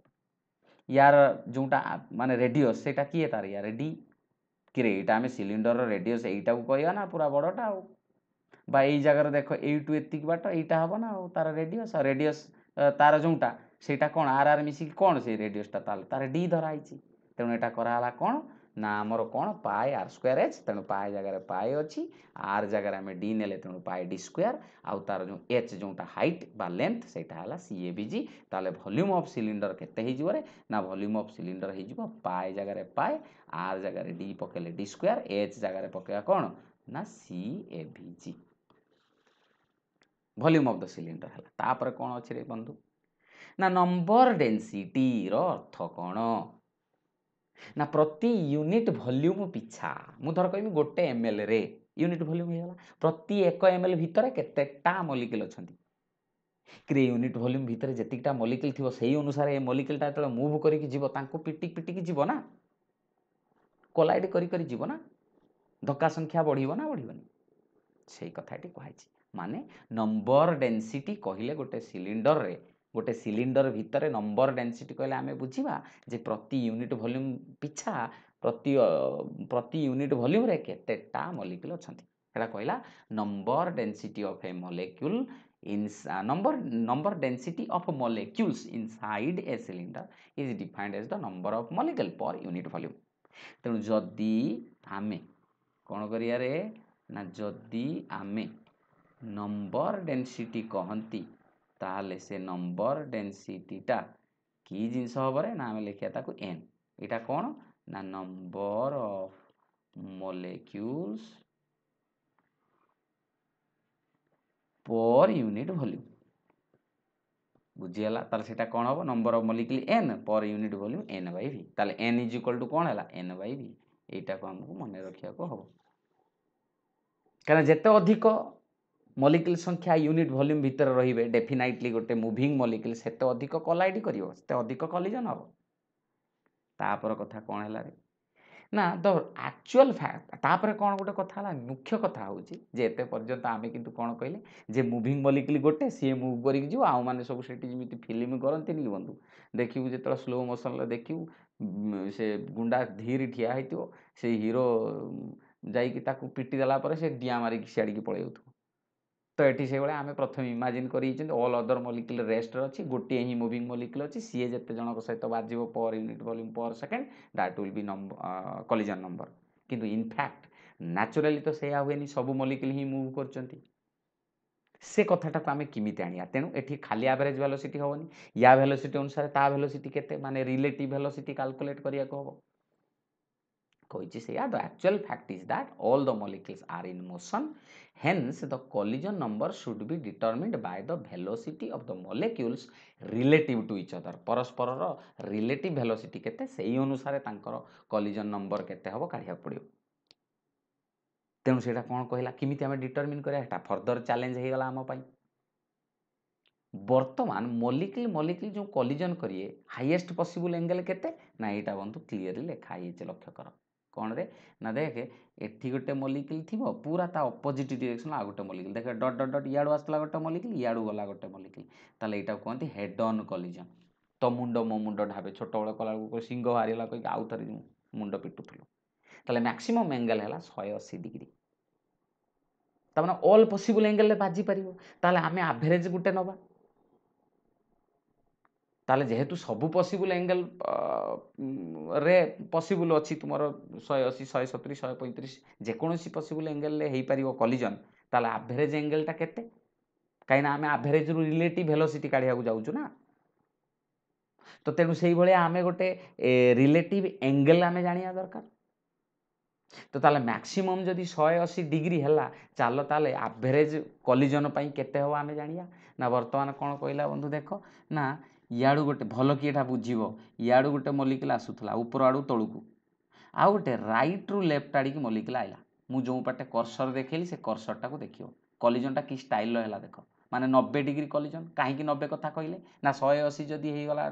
ୟାର ଯେଉଁଟା ମାନେ ରେଡ଼ିୟସ୍ ସେଇଟା କିଏ তার ୟାରେ ডি কিরে এইটা আমি সিলিন্ডরর রেডিয়স এইটাকে কইবা না পুরা বড়টা আউ বা এই জায়গার দেখো এইটু এতিকি বাট এইটা হব না আউ তার রেডিয়স আর রেডিয়স তার যোউটা ସେଇଟା କ'ଣ ଆର୍ ଆର୍ ମିଶିକି କ'ଣ ସେ ରେଡ଼ିଓସ୍ଟା ତାହେଲେ ତା'ର ଡି ଧରା ହେଇଛି ତେଣୁ ଏଇଟା କରାହେଲା କ'ଣ ନା ଆମର କ'ଣ ପାଏ ଆର୍ ସ୍କୋୟାର୍ ଏଚ୍ ତେଣୁ ପାଏ ଜାଗାରେ ପାଏ ଅଛି ଆର୍ ଜାଗାରେ ଆମେ ଡି ନେଲେ ତେଣୁ ପାଏ ଡି ସ୍କୋୟାର୍ ଆଉ ତା'ର ଯେଉଁ ଏଚ୍ ଯେଉଁଟା ହାଇଟ୍ ବା ଲେନ୍ଥ ସେଇଟା ହେଲା ସି ଏ ବି ଜି ତାହେଲେ ଭଲ୍ୟୁମ୍ ଅଫ୍ ସିଲିଣ୍ଡର କେତେ ହେଇଯିବରେ ନା ଭଲ୍ୟୁମ୍ ଅଫ୍ ସିଲିଣ୍ଡର ହେଇଯିବ ପାଏ ଜାଗାରେ ପାଏ ଆର୍ ଜାଗାରେ ଡି ପକେଇଲେ ଡି ସ୍କୋୟାର୍ ଏଚ୍ ଜାଗାରେ ପକେଇବା କ'ଣ ନା C A V G volume of the cylinder ହେଲା ତାପରେ କ'ଣ ଅଛି ରେ ବନ୍ଧୁ ନା ନମ୍ବର ଡେନ୍ସିଟିର ଅର୍ଥ କ'ଣ ନା ପ୍ରତି ୟୁନିଟ୍ ଭଲ୍ୟୁମ୍ ପିଛା ମୁଁ ଧର କହିବି ଗୋଟେ ଏମ୍ ଏଲ୍ ରେ ୟୁନିଟ୍ ଭଲ୍ୟୁମ୍ ହେଇଗଲା ପ୍ରତି ଏକ ଏମ୍ ଏଲ୍ ଭିତରେ କେତେଟା ମଲିକିଲ୍ ଅଛନ୍ତି କିରେ ୟୁନିଟ୍ ଭଲ୍ୟୁମ୍ ଭିତରେ ଯେତିକିଟା ମଲିକିଲ୍ ଥିବ ସେହି ଅନୁସାରେ ଏ ମଲିକିଲ୍ଟା ଯେତେବେଳେ ମୁଭ୍ କରିକି ଯିବ ତାଙ୍କୁ ପିଟିକି ପିଟିକି ଯିବ ନା କୋଲାଇଡ଼ କରି କରି ଯିବ ନା ଧକ୍କା ସଂଖ୍ୟା ବଢ଼ିବ ନା ବଢ଼ିବନି ସେଇ କଥାଟି କୁହାଯାଇଛି ମାନେ ନମ୍ବର ଡେନ୍ସିଟି କହିଲେ ଗୋଟେ ସିଲିଣ୍ଡରରେ ଗୋଟେ ସିଲିଣ୍ଡର ଭିତରେ ନମ୍ବର ଡେନ୍ସିଟି କହିଲେ ଆମେ ବୁଝିବା ଯେ ପ୍ରତି ୟୁନିଟ୍ ଭଲ୍ୟୁମ୍ ପିଛା ପ୍ରତି ପ୍ରତି ୟୁନିଟ୍ ଭଲ୍ୟୁମ୍ରେ କେତେଟା ମଲିକ୍ୟୁଲ୍ ଅଛନ୍ତି ସେଇଟା କହିଲା number density of a molecule in number number density of molecules inside a cylinder is defined as the number of molecule per unit volume ତେଣୁ ଯଦି ଆମେ କ'ଣ କରିବାରେ ନା ଯଦି ଆମେ ନମ୍ବର ଡେନ୍ସିଟି କହନ୍ତି তাহলে সে নম্বর ডেনসিটিটা কি জিনিস হবরে না আমি লিখিয়া তাকে এন এটা কোন না নম্বর অফ মোলেকিউলস পর ইউনিট ভলিউম বুঝিগাল তাহলে সেটা কোণ হব number of molecule N per unit volume N by V তাহলে এন ইজ ইকুয়াল টু কোণ হল এন বাই ভি এইটাকে আমাকে মনে রাখা হব কারণ যেতে অধিক ମଲିକ୍ୟୁଲ୍ ସଂଖ୍ୟା ୟୁନିଟ୍ ଭଲ୍ୟୁମ୍ ଭିତରେ ରହିବେ ଡେଫିନାଇଟଲି ଗୋଟେ ମୁଭିଂ ମଲିକ୍ୟୁଲ୍ ସେତେ ଅଧିକ କଲାଇଟ୍ କରିବ ସେତେ ଅଧିକ କଲିଜନ୍ ହେବ ତାପର କଥା କ'ଣ ହେଲା ରେ ନା ଦ ଆକ୍ଚୁଆଲ୍ ଫ୍ୟାକ୍ଟ ତାପରେ କ'ଣ ଗୋଟେ କଥା ହେଲା ମୁଖ୍ୟ କଥା ହେଉଛି ଯେ ଏତେ ପର୍ଯ୍ୟନ୍ତ ଆମେ କିନ୍ତୁ କ'ଣ କହିଲେ ଯେ ମୁଭିଂ ମଲିକ୍ୟୁଲ୍ ଗୋଟେ ସିଏ ମୁଭ୍ କରିକି ଯିବ ଆଉ ମାନେ ସବୁ ସେଠି ଯେମିତି ଫିଲ୍ମ କରନ୍ତିନି କି ବନ୍ଧୁ ଦେଖିବୁ ଯେତେବେଳେ ସ୍ଲୋ ମୋସନ୍ରେ ଦେଖିବୁ ସେ ଗୁଣ୍ଡା ଧୀରେ ଠିଆ ହେଇଥିବ ସେ ହିରୋ ଯାଇକି ତାକୁ ପିଟି ଦେଲା ପରେ ସେ ଡିଆଁ ମାରିକି ସିଆଡ଼ିକି ପଳେଇ ଯାଉଥିବ ତ ଏଠି সেইভাবে ଆମେ ପ୍ରଥମେ ଇମାଜିନ୍ କରିଛନ୍ତି ଅଲ୍ ଅଦର୍ ମଲିକ୍ୟୁଲ୍ ରେଷ୍ଟରେ ଅଛି ଗୋଟିଏ ହିଁ ମୁଭିଂ ମଲିକ୍ୟୁଲ୍ ଅଛି ସିଏ ଯେତେ ଜଣଙ୍କ ସହିତ ବାଜିବ per unit volume per second that will be number collision number କିନ୍ତୁ ଇନଫ୍ୟାକ୍ଟ ନ୍ୟାଚୁରାଲି ତ ସେଇଆ ହୁଏନି ସବୁ ମଲିକ୍ୟୁଲ୍ ହିଁ ମୁଭ୍ କରୁଛନ୍ତି ସେ କଥାଟାକୁ ଆମେ କେମିତି ଆଣିବା ତେଣୁ ଏଠି ଖାଲି ଆଭରେଜ୍ ଭେଲୋସିଟି ହେବନି ୟା ଭେଲୋସିଟି ଅନୁସାରେ ତା ଭେଲୋସିଟି କେତେ ମାନେ ରିଲେଟିଭ୍ ଭେଲୋସିଟି କାଲକୁଲେଟ୍ କରିବାକୁ ହେବ କହିଛି ସେଇଆ the actual fact is that all the molecules are in motion hence the collision number should be determined by the velocity of the molecules relative to each other ପରସ୍ପରର relative velocity କେତେ ସେଇ ଅନୁସାରେ ତାଙ୍କର collision number କେତେ ହେବ କାଢ଼ିବାକୁ ପଡ଼ିବ ତେଣୁ ସେଇଟା କ'ଣ କହିଲା କେମିତି ଆମେ ଡିଟର୍ମିନ୍ କରିବା ସେଇଟା ଫର୍ଦର ଚ୍ୟାଲେଞ୍ଜ ହେଇଗଲା ଆମ ପାଇଁ ବର୍ତ୍ତମାନ ମଲିକିଲ୍ ମଲିକିଲ୍ ଯେଉଁ କଲିଜନ୍ କରିବେ ହାଇଏଷ୍ଟ ପସିବୁଲ୍ ଏଙ୍ଗେଲ୍ କେତେ ନା ଏଇଟା ବନ୍ଧୁ କ୍ଲିଅରଲି ଲେଖା ହେଇଛି ଲକ୍ଷ୍ୟ କର কোণরে না দেখে এটি গোটে মলিকিল থিব পুরা তা অপোজিট ডিরেকশন আউ গোটে মলিকিল দেখে ডট ডট ডট ইয়াড়ু আসলা গোটে মলিকিল ইয়াড়ু গলা গোটে মলিকিল তাহলে এইটা কুহতি হেড অন কলিজন তো মুন্ড মো মুন্ড ঢাবে ছোটবেলে কলাবেলকে সিংহ হারিলা কইকি আউ থরে মুন্ড পিটুলু তাহলে ম্যাক্সিমম এঙ্গেল হল শহে অশী ডিগ্রি তার মানে অল পসিবল এঙ্গেল বাজি পারিব তাহলে আমি আভেরেজ গোটে নবা তাহলে যেহেতু ସବୁ ପସିବୁଲ୍ ଆଙ୍ଗେଲ୍ ରେ ପସିବୁଲ୍ ଅଛି ତୁମର ଶହେ ଅଶୀ ଶହେ ସତୁରି ଶହେ ପଇଁତିରିଶ ଯେକୌଣସି ପସିବୁଲ୍ ଆଙ୍ଗେଲ୍ରେ ହେଇପାରିବ କଲିଜନ୍ ତାହେଲେ ଆଭରେଜ୍ ଆଙ୍ଗେଲ୍ଟା କେତେ କାହିଁକିନା ଆମେ ଆଭରେଜ୍ରୁ ରିଲେଟିଭ୍ ଭେଲୋସିଟି କାଢ଼ିବାକୁ ଯାଉଛୁ ନା ତ ତେଣୁ ସେଇଭଳିଆ ଆମେ ଗୋଟେ ରିଲେଟିଭ୍ ଆଙ୍ଗେଲ୍ ଆମେ ଜାଣିବା ଦରକାର ତ ତାହେଲେ ମ୍ୟାକ୍ସିମମ୍ ଯଦି ଶହେ ଅଶୀ ଡିଗ୍ରୀ ହେଲା ଚାଲ ତାହେଲେ ଆଭରେଜ୍ କଲିଜନ୍ ପାଇଁ କେତେ ହେବ ଆମେ ଜାଣିବା ନା ବର୍ତ୍ତମାନ କ'ଣ କହିଲା ବନ୍ଧୁ ଦେଖ ନା ଇଆଡ଼ୁ ଗୋଟେ ଭଲ କି ଏଇଟା ବୁଝିବ ଇଆଡ଼ୁ ଗୋଟେ ମଲିକିଲା ଆସୁଥିଲା ଉପର ଆଡ଼ୁ ତଳକୁ ଆଉ ଗୋଟେ ରାଇଟ୍ରୁ ଲେଫ୍ଟ ଆଡ଼ିକି ମଲିକିଲା ଆଇଲା ମୁଁ ଯେଉଁ ପଟେ କର୍ସର୍ ଦେଖେଇଲି ସେ କର୍ସର୍ଟାକୁ ଦେଖିବ କଲିଜନ୍ଟା କି ଷ୍ଟାଇଲ୍ର ହେଲା ଦେଖ মানে নব্বে ডিগ্রি কলিজন কাହିଁକି নব্বে কথা କହିଲେ ନା ଶହେ ଅଶୀ ଯଦି ହେଇଗଲା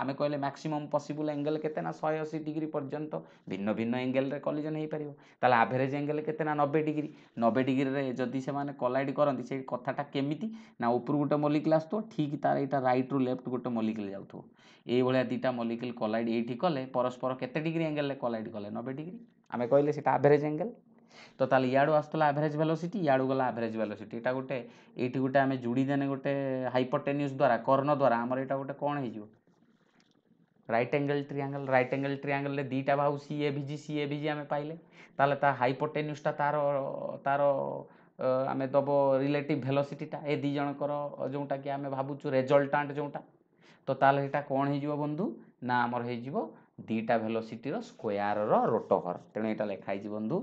ଆମେ କହିଲେ ମ୍ୟାକ୍ସିମମ୍ ପସିବୁଲ୍ ଏଙ୍ଗେଲ୍ କେତେ ନା ଶହେ ଅଶୀ ଡିଗ୍ରୀ ପର୍ଯ୍ୟନ୍ତ ଭିନ୍ନ ଭିନ୍ନ ଏଙ୍ଗେଲ୍ରେ କଲିଜନ୍ ହେଇପାରିବ ତାହେଲେ ଆଭରେଜ୍ ଏଙ୍ଗେଲ୍ କେତେ ନା ନବେ ଡିଗ୍ରୀ ନବେ ଡିଗ୍ରୀରେ ଯଦି ସେମାନେ କଲାଇଡ଼ କରନ୍ତି ସେଇ କଥାଟା କେମିତି ନା ଉପରୁ ଗୋଟେ ମଲିକିଲ୍ ଆସୁଥିବ ଠିକ୍ ତା'ର ଏଇଟା ରାଇଟ୍ରୁ ଲେଫ୍ଟ ଗୋଟେ ମଲିକିଲ୍ ଯାଉଥିବ ଏଇଭଳିଆ ଦୁଇଟା ମଲିକିଲ୍ କଲାଇଡ଼ ଏଇଠି କଲେ ପରସ୍ପର କେତେ ଡିଗ୍ରୀ ଏଙ୍ଗେଲ୍ରେ କଲାଇଡ଼ କଲେ ନବେ ଡିଗ୍ରୀ ଆମେ କହିଲେ ସେଇଟା ଆଭରେଜ୍ ଏଙ୍ଗେଲ୍ তো তাহলে ইয়াড়ু আসুলা ଆଭରେଜ୍ ଭେଲୋସିଟି ইয়াড়ু গলা ଆଭରେଜ୍ ଭେଲୋସିଟି ଏଇଟା ଗୋଟେ ଏଇଠି ଗୋଟେ ଆମେ ଯୋଡ଼ି ଦେନେ ଗୋଟେ ହାଇପୋଟେନ୍ୟୁଜ୍ ଦ୍ୱାରା କର୍ଣ୍ଣ ଦ୍ୱାରା ଆମର ଏଇଟା ଗୋଟେ କ'ଣ ହେଇଯିବ right angle triangle right angle ট্রিয়াঙ্গেলে দুইটা বাহু সি এ ভিজি সি এ ভিজি আমি পাইলে তাহলে তা হাইপোটেনিউসটা তার তার আমি দেব রিলেটিভ ভেলোসিটিটা এ দুই জনকর যেটা কি আমি ভাবুছু রেজল্টাট যেটা তো তাহলে এটা কোণ হয়ে যাব বন্ধু না আমার হয়ে যাব দুইটা ভেলোসিটির স্কোয়ারর রোটহর তেমন এটা লেখা হয়েছে বন্ধু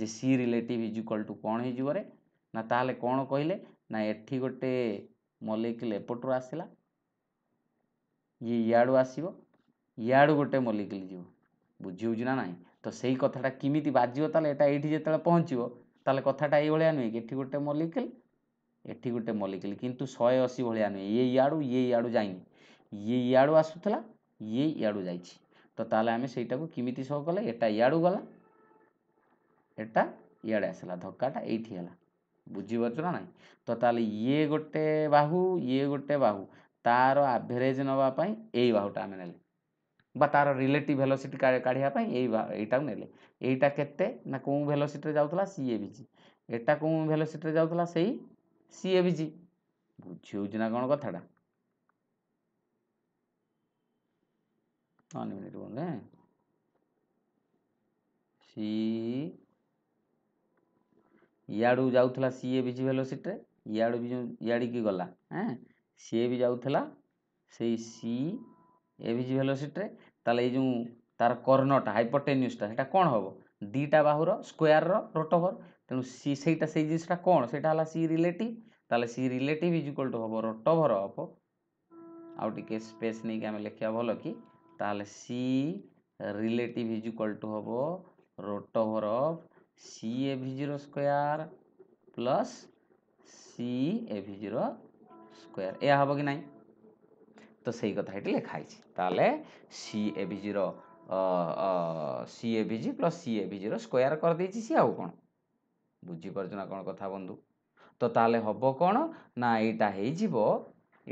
ଯେ C relative is equal to କ'ଣ ହେଇଯିବରେ ନା ତାହେଲେ କ'ଣ କହିଲେ ନା ଏଠି ଗୋଟେ ମଲିକ୍ୟୁଲ୍ ଏପଟରୁ ଆସିଲା ଇଏ ଇଆଡ଼ୁ ଆସିବ ଇଆଡ଼ୁ ଗୋଟେ ମଲିକ୍ୟୁଲ୍ ଯିବ ବୁଝି ହେଉଛି ନା ନାହିଁ ତ ସେଇ କଥାଟା କେମିତି ବାଜିବ ତାହେଲେ ଏଇଟା ଏଇଠି ଯେତେବେଳେ ପହଞ୍ଚିବ ତାହେଲେ କଥାଟା ଏଇଭଳିଆ ନୁହେଁ କି ଏଠି ଗୋଟେ ମଲିକ୍ୟୁଲ୍ ଏଠି ଗୋଟେ ମଲିକ୍ୟୁଲ୍ କିନ୍ତୁ ଶହେ ଅଶୀ ଭଳିଆ ନୁହେଁ ଇଏ ଇଆଡ଼ୁ ଇଏ ଇଆଡ଼ୁ ଯାଇନି ଇଏ ଇଆଡ଼ୁ ଆସୁଥିଲା ଇଏ ଇଆଡ଼ୁ ଯାଇଛି ତ ତାହେଲେ ଆମେ ସେଇଟାକୁ କେମିତି ସହ କଲେ ଏଟା ଇଆଡ଼ୁ ଗଲା এটা ଇଆଡ଼େ ଆସିଲା ଧକ୍କାଟା ଏଇଠି ହେଲା ବୁଝିପାରୁଛ ନା ନାହିଁ ତ ତାହେଲେ ଇଏ ଗୋଟେ ବାହୁ ଇଏ ଗୋଟେ ବାହୁ ତା'ର ଆଭରେଜ୍ ନେବା ପାଇଁ ଏଇ ବାହୁଟା ଆମେ ନେଲେ ବା ତା'ର ରିଲେଟିଭ୍ ଭେଲୋସିଟି କାଢ଼ିବା ପାଇଁ ଏଇ ଏଇଟାକୁ ନେଲେ ଏଇଟା କେତେ ନା କେଉଁ ଭେଲୋସିଟିରେ ଯାଉଥିଲା ସି ଏ ବି ଜି ଏଟା କେଉଁ ଭେଲୋସିଟିରେ ଯାଉଥିଲା ସେଇ ସି ଏ ବି ଜି ବୁଝି ହେଉଛି ନା କ'ଣ କଥାଟା ୱାନ୍ ମିନିଟ୍ ବନ୍ଧୁ ସି ଇଆଡ଼ୁ ଯାଉଥିଲା ସିଏ ବି ଭେଲୋସିଟିରେ ଇଆଡ଼ୁ ବି ଯେଉଁ ଇଆଡ଼ିକି ଗଲା ଏଁ ସିଏ ବି ଯାଉଥିଲା ସେଇ ସି ଏ ଏଭିଜି ଭେଲୋସିଟିରେ ତାହେଲେ ଏଇ ଯେଉଁ ତାର କର୍ଣ୍ଣଟା ହାଇପୋଟେନ୍ୟୁଜ୍ଟା ସେଇଟା କ'ଣ ହେବ ଦୁଇଟା ବାହୁର ସ୍କୋୟାର୍ର ରୋଟ୍ ତେଣୁ ସି ସେଇଟା ସେଇ ଜିନିଷଟା କ'ଣ ସେଇଟା ହେଲା ସି ରିଲେଟିଭ୍ ତାହେଲେ C relative is equal to ହେବ ରୋଟ୍ ଅଫ୍ ଆଉ ଟିକେ ସ୍ପେସ୍ ନେଇକି ଆମେ ଲେଖିବା ଭଲ କି ତାହେଲେ C relative is equal to ହେବ root of C A V zero' square plus C A V zero' square এয়া হ'ব কি নাই তো সেই কথা এটি লেখা হৈছে তালে C A V zero' C A V G plus C A V zero' square কৰি দিছে সি আৰু কণ বুজিপাৰছ না কণ কথা বন্ধু তো তালে হ'ব কণ না এইটা হৈযিব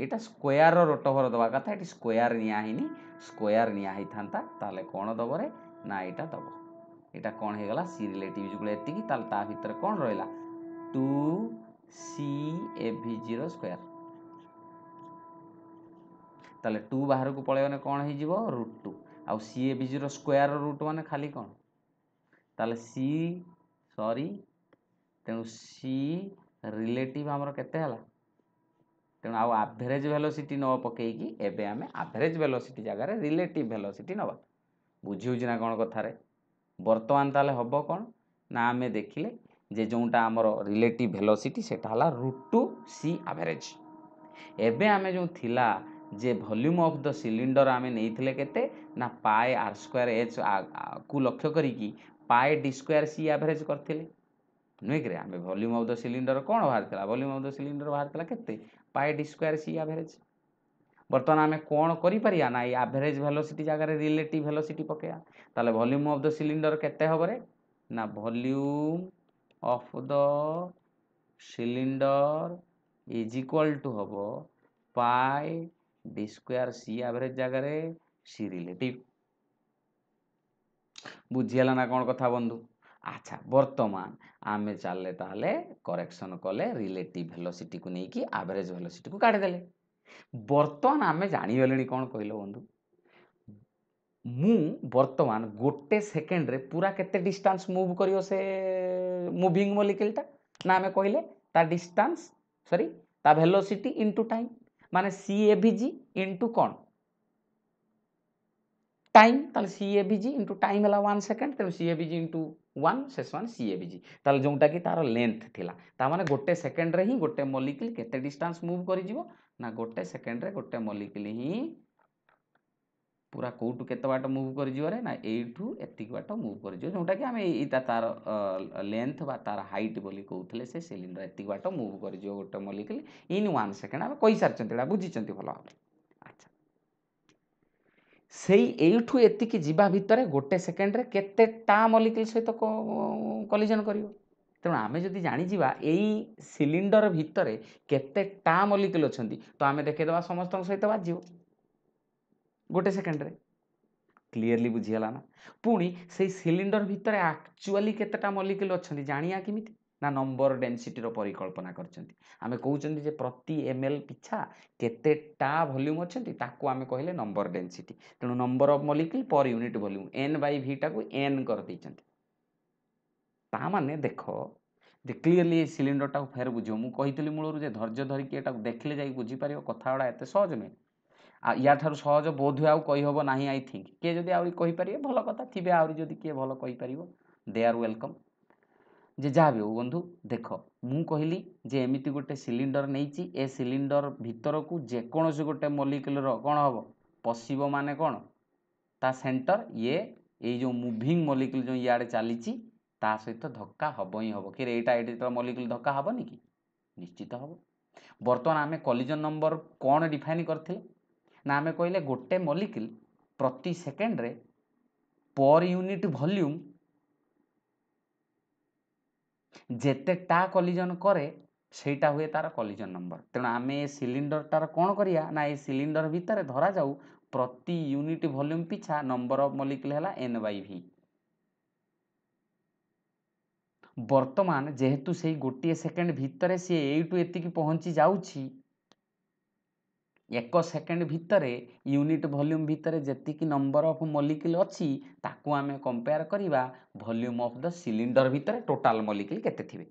এইটা স্কুৱেৰৰ ৰটভৰ দবা কথা এটি স্কুৱেৰ নিয়া হৈনি স্কুৱেৰ নিয়া হৈ থা তালে কণ দবৰে না এইটা দব এটা କ'ଣ ହେଇଗଲା ସି ରିଲେଟିଭ୍ସ ଗୁଡ଼ା ଏତିକି ତାହେଲେ ତା ଭିତରେ କ'ଣ ରହିଲା two C A V zero square ତାହେଲେ ଟୁ ବାହାରକୁ ପଳେଇଗଲେ କ'ଣ ହେଇଯିବ ରୁଟ୍ ଟୁ ଆଉ C A V zero square root ମାନେ ଖାଲି କ'ଣ ତାହେଲେ ସି ସରି ତେଣୁ ସି ରିଲେଟିଭ୍ ଆମର କେତେ ହେଲା ତେଣୁ ଆଉ ଆଭରେଜ୍ ଭେଲୋସିଟି ନ ପକାଇକି ଏବେ ଆମେ ଆଭରେଜ୍ ଭେଲୋସିଟି ଜାଗାରେ ରିଲେଟିଭ୍ ଭେଲୋସିଟି ନେବା ବୁଝି ହେଉଛି ନା କ'ଣ କଥାରେ ବର୍ତ୍ତମାନ ତାହେଲେ ହେବ କ'ଣ ନା ଆମେ ଦେଖିଲେ ଯେ ଯେଉଁଟା ଆମର ରିଲେଟିଭ୍ ଭେଲୋସିଟି ସେଇଟା ହେଲା ରୁଟ୍ ଟୁ ସି ଆଭରେଜ୍ ଏବେ ଆମେ ଯେଉଁ ଥିଲା ଯେ ଭଲ୍ୟୁମ୍ ଅଫ୍ ଦ ସିଲିଣ୍ଡର ଆମେ ନେଇଥିଲେ କେତେ ନା ପାଏ ଆର୍ ସ୍କୋୟାର ଏଚ୍ କୁ ଲକ୍ଷ୍ୟ କରିକି ପାଏ ଡି ସ୍କୋୟାର ସି ଆଭରେଜ୍ କରିଥିଲେ ନୁହେଁ କିରେ ଆମେ ଭଲ୍ୟୁମ୍ ଅଫ୍ ଦ ସିଲିଣ୍ଡର କ'ଣ ବାହାରିଥିଲା ଭଲ୍ୟୁମ୍ ଅଫ୍ ଦ ସିଲିଣ୍ଡର ବାହାରିଥିଲା କେତେ ପାଏ ଡି ସ୍କୋୟାର ସି ଆଭରେଜ୍ ବର୍ତ୍ତମାନ ଆମେ କ'ଣ କରିପାରିବା ନା ଏଇ ଆଭରେଜ୍ ଭେଲୋସିଟି ଜାଗାରେ ରିଲେଟିଭ୍ ଭେଲୋସିଟି ପକାଇବା ତାହେଲେ ଭଲ୍ୟୁମ୍ ଅଫ୍ ଦ ସିଲିଣ୍ଡର କେତେ ହେବରେ ନା volume of the cylinder is equal to ହେବ pi D square C average ଜାଗାରେ ସି ରିଲେଟିଭ୍ ବୁଝିହେଲା ନା କ'ଣ କଥା ବନ୍ଧୁ আচ্ছা বর্তমান আমি চালে তাহলে করেকশন কলে রিলেটিভ ভেলোসিটি কু নেই আভারেজ ভেলোসিটি কু কাড়িদেলে ବର୍ତ୍ତମାନ ଆମେ ଜାଣିଗଲେଣି କ'ଣ କହିଲ ବନ୍ଧୁ ମୁଁ ବର୍ତ୍ତମାନ ଗୋଟେ ସେକେଣ୍ଡରେ ପୁରା କେତେ ଡିଷ୍ଟାନ୍ସ ମୁଭ୍ କରିବ ସେ ମୁଭିଂ ମଲିକିଲ୍ଟା ନା ଆମେ କହିଲେ ତା ଡିଷ୍ଟାନ୍ସ ସରି ତା ଭେଲୋସିଟି ଇଣ୍ଟୁ ଟାଇମ୍ ମାନେ C A V G into କ'ଣ ଟାଇମ୍ ତାହେଲେ ଭି ଜି টাইম তাহলে সিএভিজি ইন্টু টাইম হল ওয়ান সেকেন্ড তেমন সিএভিজি ইন্টু ওয়ান সে সমান সিএভিজি ଜି ତାହେଲେ ଯେଉଁଟାକି ତାର ଲେନ୍ଥ ଥିଲା ତା ମାନେ ଗୋଟେ ସେକେଣ୍ଡରେ ହିଁ ଗୋଟେ মলিকিল କେତେ ଡିଷ୍ଟାନ୍ସ ମୁଭ୍ କରିଯିବ ନା ଗୋଟେ ସେକେଣ୍ଡରେ ଗୋଟେ ମଲିକ୍ୟୁଲ୍ ହିଁ ପୁରା କେଉଁଠୁ କେତେ ବାଟ ମୁଭ୍ କରିଯିବରେ ନା ଏଇଠୁ ଏତିକି ବାଟ ମୁଭ୍ କରିଯିବ ଯେଉଁଟାକି ଆମେ ଏଇଟା ତା'ର ଲେନ୍ଥ ବା ତା'ର ହାଇଟ୍ ବୋଲି କହୁଥିଲେ ସେ ସିଲିଣ୍ଡର ଏତିକି ବାଟ ମୁଭ୍ କରିଯିବ ଗୋଟେ ମଲିକିଲି ଇନ୍ ୱାନ୍ ସେକେଣ୍ଡ ଆମେ କହିସାରିଛନ୍ତି ଏଇଟା ବୁଝିଛନ୍ତି ଭଲ ଭାବରେ ଆଚ୍ଛା ସେଇ ଏଇଠୁ ଏତିକି ଯିବା ଭିତରେ ଗୋଟେ ସେକେଣ୍ଡରେ କେତେଟା ମଲିକ୍ୟୁଲ୍ ସହିତ କଲିଜନ୍ କରିବ ତେଣୁ ଆମେ ଯଦି ଜାଣିଯିବା ଏଇ ସିଲିଣ୍ଡର ଭିତରେ କେତେଟା ମଲିକ୍ୟୁଲ୍ ଅଛନ୍ତି ତ ଆମେ ଦେଖେଇଦେବା ସମସ୍ତଙ୍କ ସହିତ ବାଜିବ ଗୋଟେ ସେକେଣ୍ଡରେ କ୍ଲିଅରଲି ବୁଝିଗଲା ନା ପୁଣି ସେଇ ସିଲିଣ୍ଡର ଭିତରେ ଆକ୍ଚୁଆଲି କେତେଟା ମଲିକ୍ୟୁଲ୍ ଅଛନ୍ତି ଜାଣିବା କେମିତି ନା ନମ୍ବର ଡେନ୍ସିଟିର ପରିକଳ୍ପନା କରିଛନ୍ତି ଆମେ କହୁଛନ୍ତି ଯେ ପ୍ରତି ଏମ୍ ଏଲ୍ ପିଛା କେତେଟା ଭଲ୍ୟୁମ୍ ଅଛନ୍ତି ତାକୁ ଆମେ କହିଲେ ନମ୍ବର ଡେନ୍ସିଟି ତେଣୁ number of molecule per unit volume N by ଭିଟାକୁ ଏନ୍ କରିଦେଇଛନ୍ତି ତାମାନେ ଦେଖ ଯେ କ୍ଲିୟରଲି ଏଇ ସିଲିଣ୍ଡରଟାକୁ ଫେର ବୁଝିବ ମୁଁ କହିଥିଲି ମୂଳରୁ ଯେ ଧୈର୍ଯ୍ୟ ଧରିକି ଏଟାକୁ ଦେଖିଲେ ଯାଇ ବୁଝିପାରିବ କଥାଗୁଡ଼ା ଏତେ ସହଜ ନୁହେଁ ଆଉ ୟାଠାରୁ ସହଜ ବୋଧହୁଏ ଆଉ କହିହେବ ନାହିଁ ଆଇ ଥିଙ୍କ କିଏ ଯଦି ଆହୁରି କହିପାରିବେ ଭଲ କଥା ଥିବେ ଆହୁରି ଯଦି କିଏ ଭଲ କହିପାରିବ ଦେ ଆର୍ ୱେଲକମ୍ ଯେ ଯାହା ବି ହଉ ବନ୍ଧୁ ଦେଖ ମୁଁ କହିଲି ଯେ ଏମିତି ଗୋଟେ ସିଲିଣ୍ଡର ନେଇଛି ଏ ସିଲିଣ୍ଡର ଭିତରକୁ ଯେକୌଣସି ଗୋଟେ ମଲିକ୍ୟୁଲର କ'ଣ ହେବ ପଶିବ ମାନେ କ'ଣ ତା ସେଣ୍ଟର ଇଏ ଏଇ ଯେଉଁ ମୁଭିଂ ମଲିକ୍ୟୁଲ ଯେଉଁ ଇଆଡ଼େ ଚାଲିଛି ତା ସହିତ ଧକ୍କା ହେବ ହିଁ ହେବ କି ଏଇଟା ଏଇଠି ଯେତେବେଳେ ମଲିକ୍ୟୁଲ୍ ଧକ୍କା ହେବନି କି ନିଶ୍ଚିତ ହେବ ବର୍ତ୍ତମାନ ଆମେ କଲିଜନ୍ ନମ୍ବର କ'ଣ ଡିଫାଇନ୍ କରିଥିଲେ ନା ଆମେ କହିଲେ ଗୋଟେ ମଲିକ୍ୟୁଲ୍ ପ୍ରତି ସେକେଣ୍ଡରେ ପର୍ ୟୁନିଟ୍ ଭଲ୍ୟୁମ୍ ଯେତେଟା କଲିଜନ୍ କରେ ସେଇଟା ହୁଏ ତା'ର କଲିଜନ୍ ନମ୍ବର ତେଣୁ ଆମେ ଏ ସିଲିଣ୍ଡରଟାର କ'ଣ କରିବା ନା ଏ ସିଲିଣ୍ଡର ଭିତରେ ଧରାଯାଉ ପ୍ରତି ୟୁନିଟ୍ ଭଲ୍ୟୁମ୍ ପିଛା ନମ୍ବର ଅଫ୍ ମଲିକ୍ୟୁଲ୍ ହେଲା ଏନ୍ ବାଇ ଭି বর্তমান যেহেতু সেই গোটিয়ে সেকেন্ড ভিতরে সে এইটু এতিকি পৌঁছি যাচ্ছি ଏକ ସେକେଣ୍ଡ ଭିତରେ ୟୁନିଟ୍ ଭଲ୍ୟୁମ୍ ଭିତରେ ଯେତିକି ନମ୍ବର ଅଫ୍ ମଲିକିଲ୍ ଅଛି ତାକୁ ଆମେ କମ୍ପେୟାର କରିବା ଭଲ୍ୟୁମ୍ ଅଫ୍ ଦ ସିଲିଣ୍ଡର ଭିତରେ ଟୋଟାଲ୍ ମଲିକିଲ୍ କେତେ ଥିବେ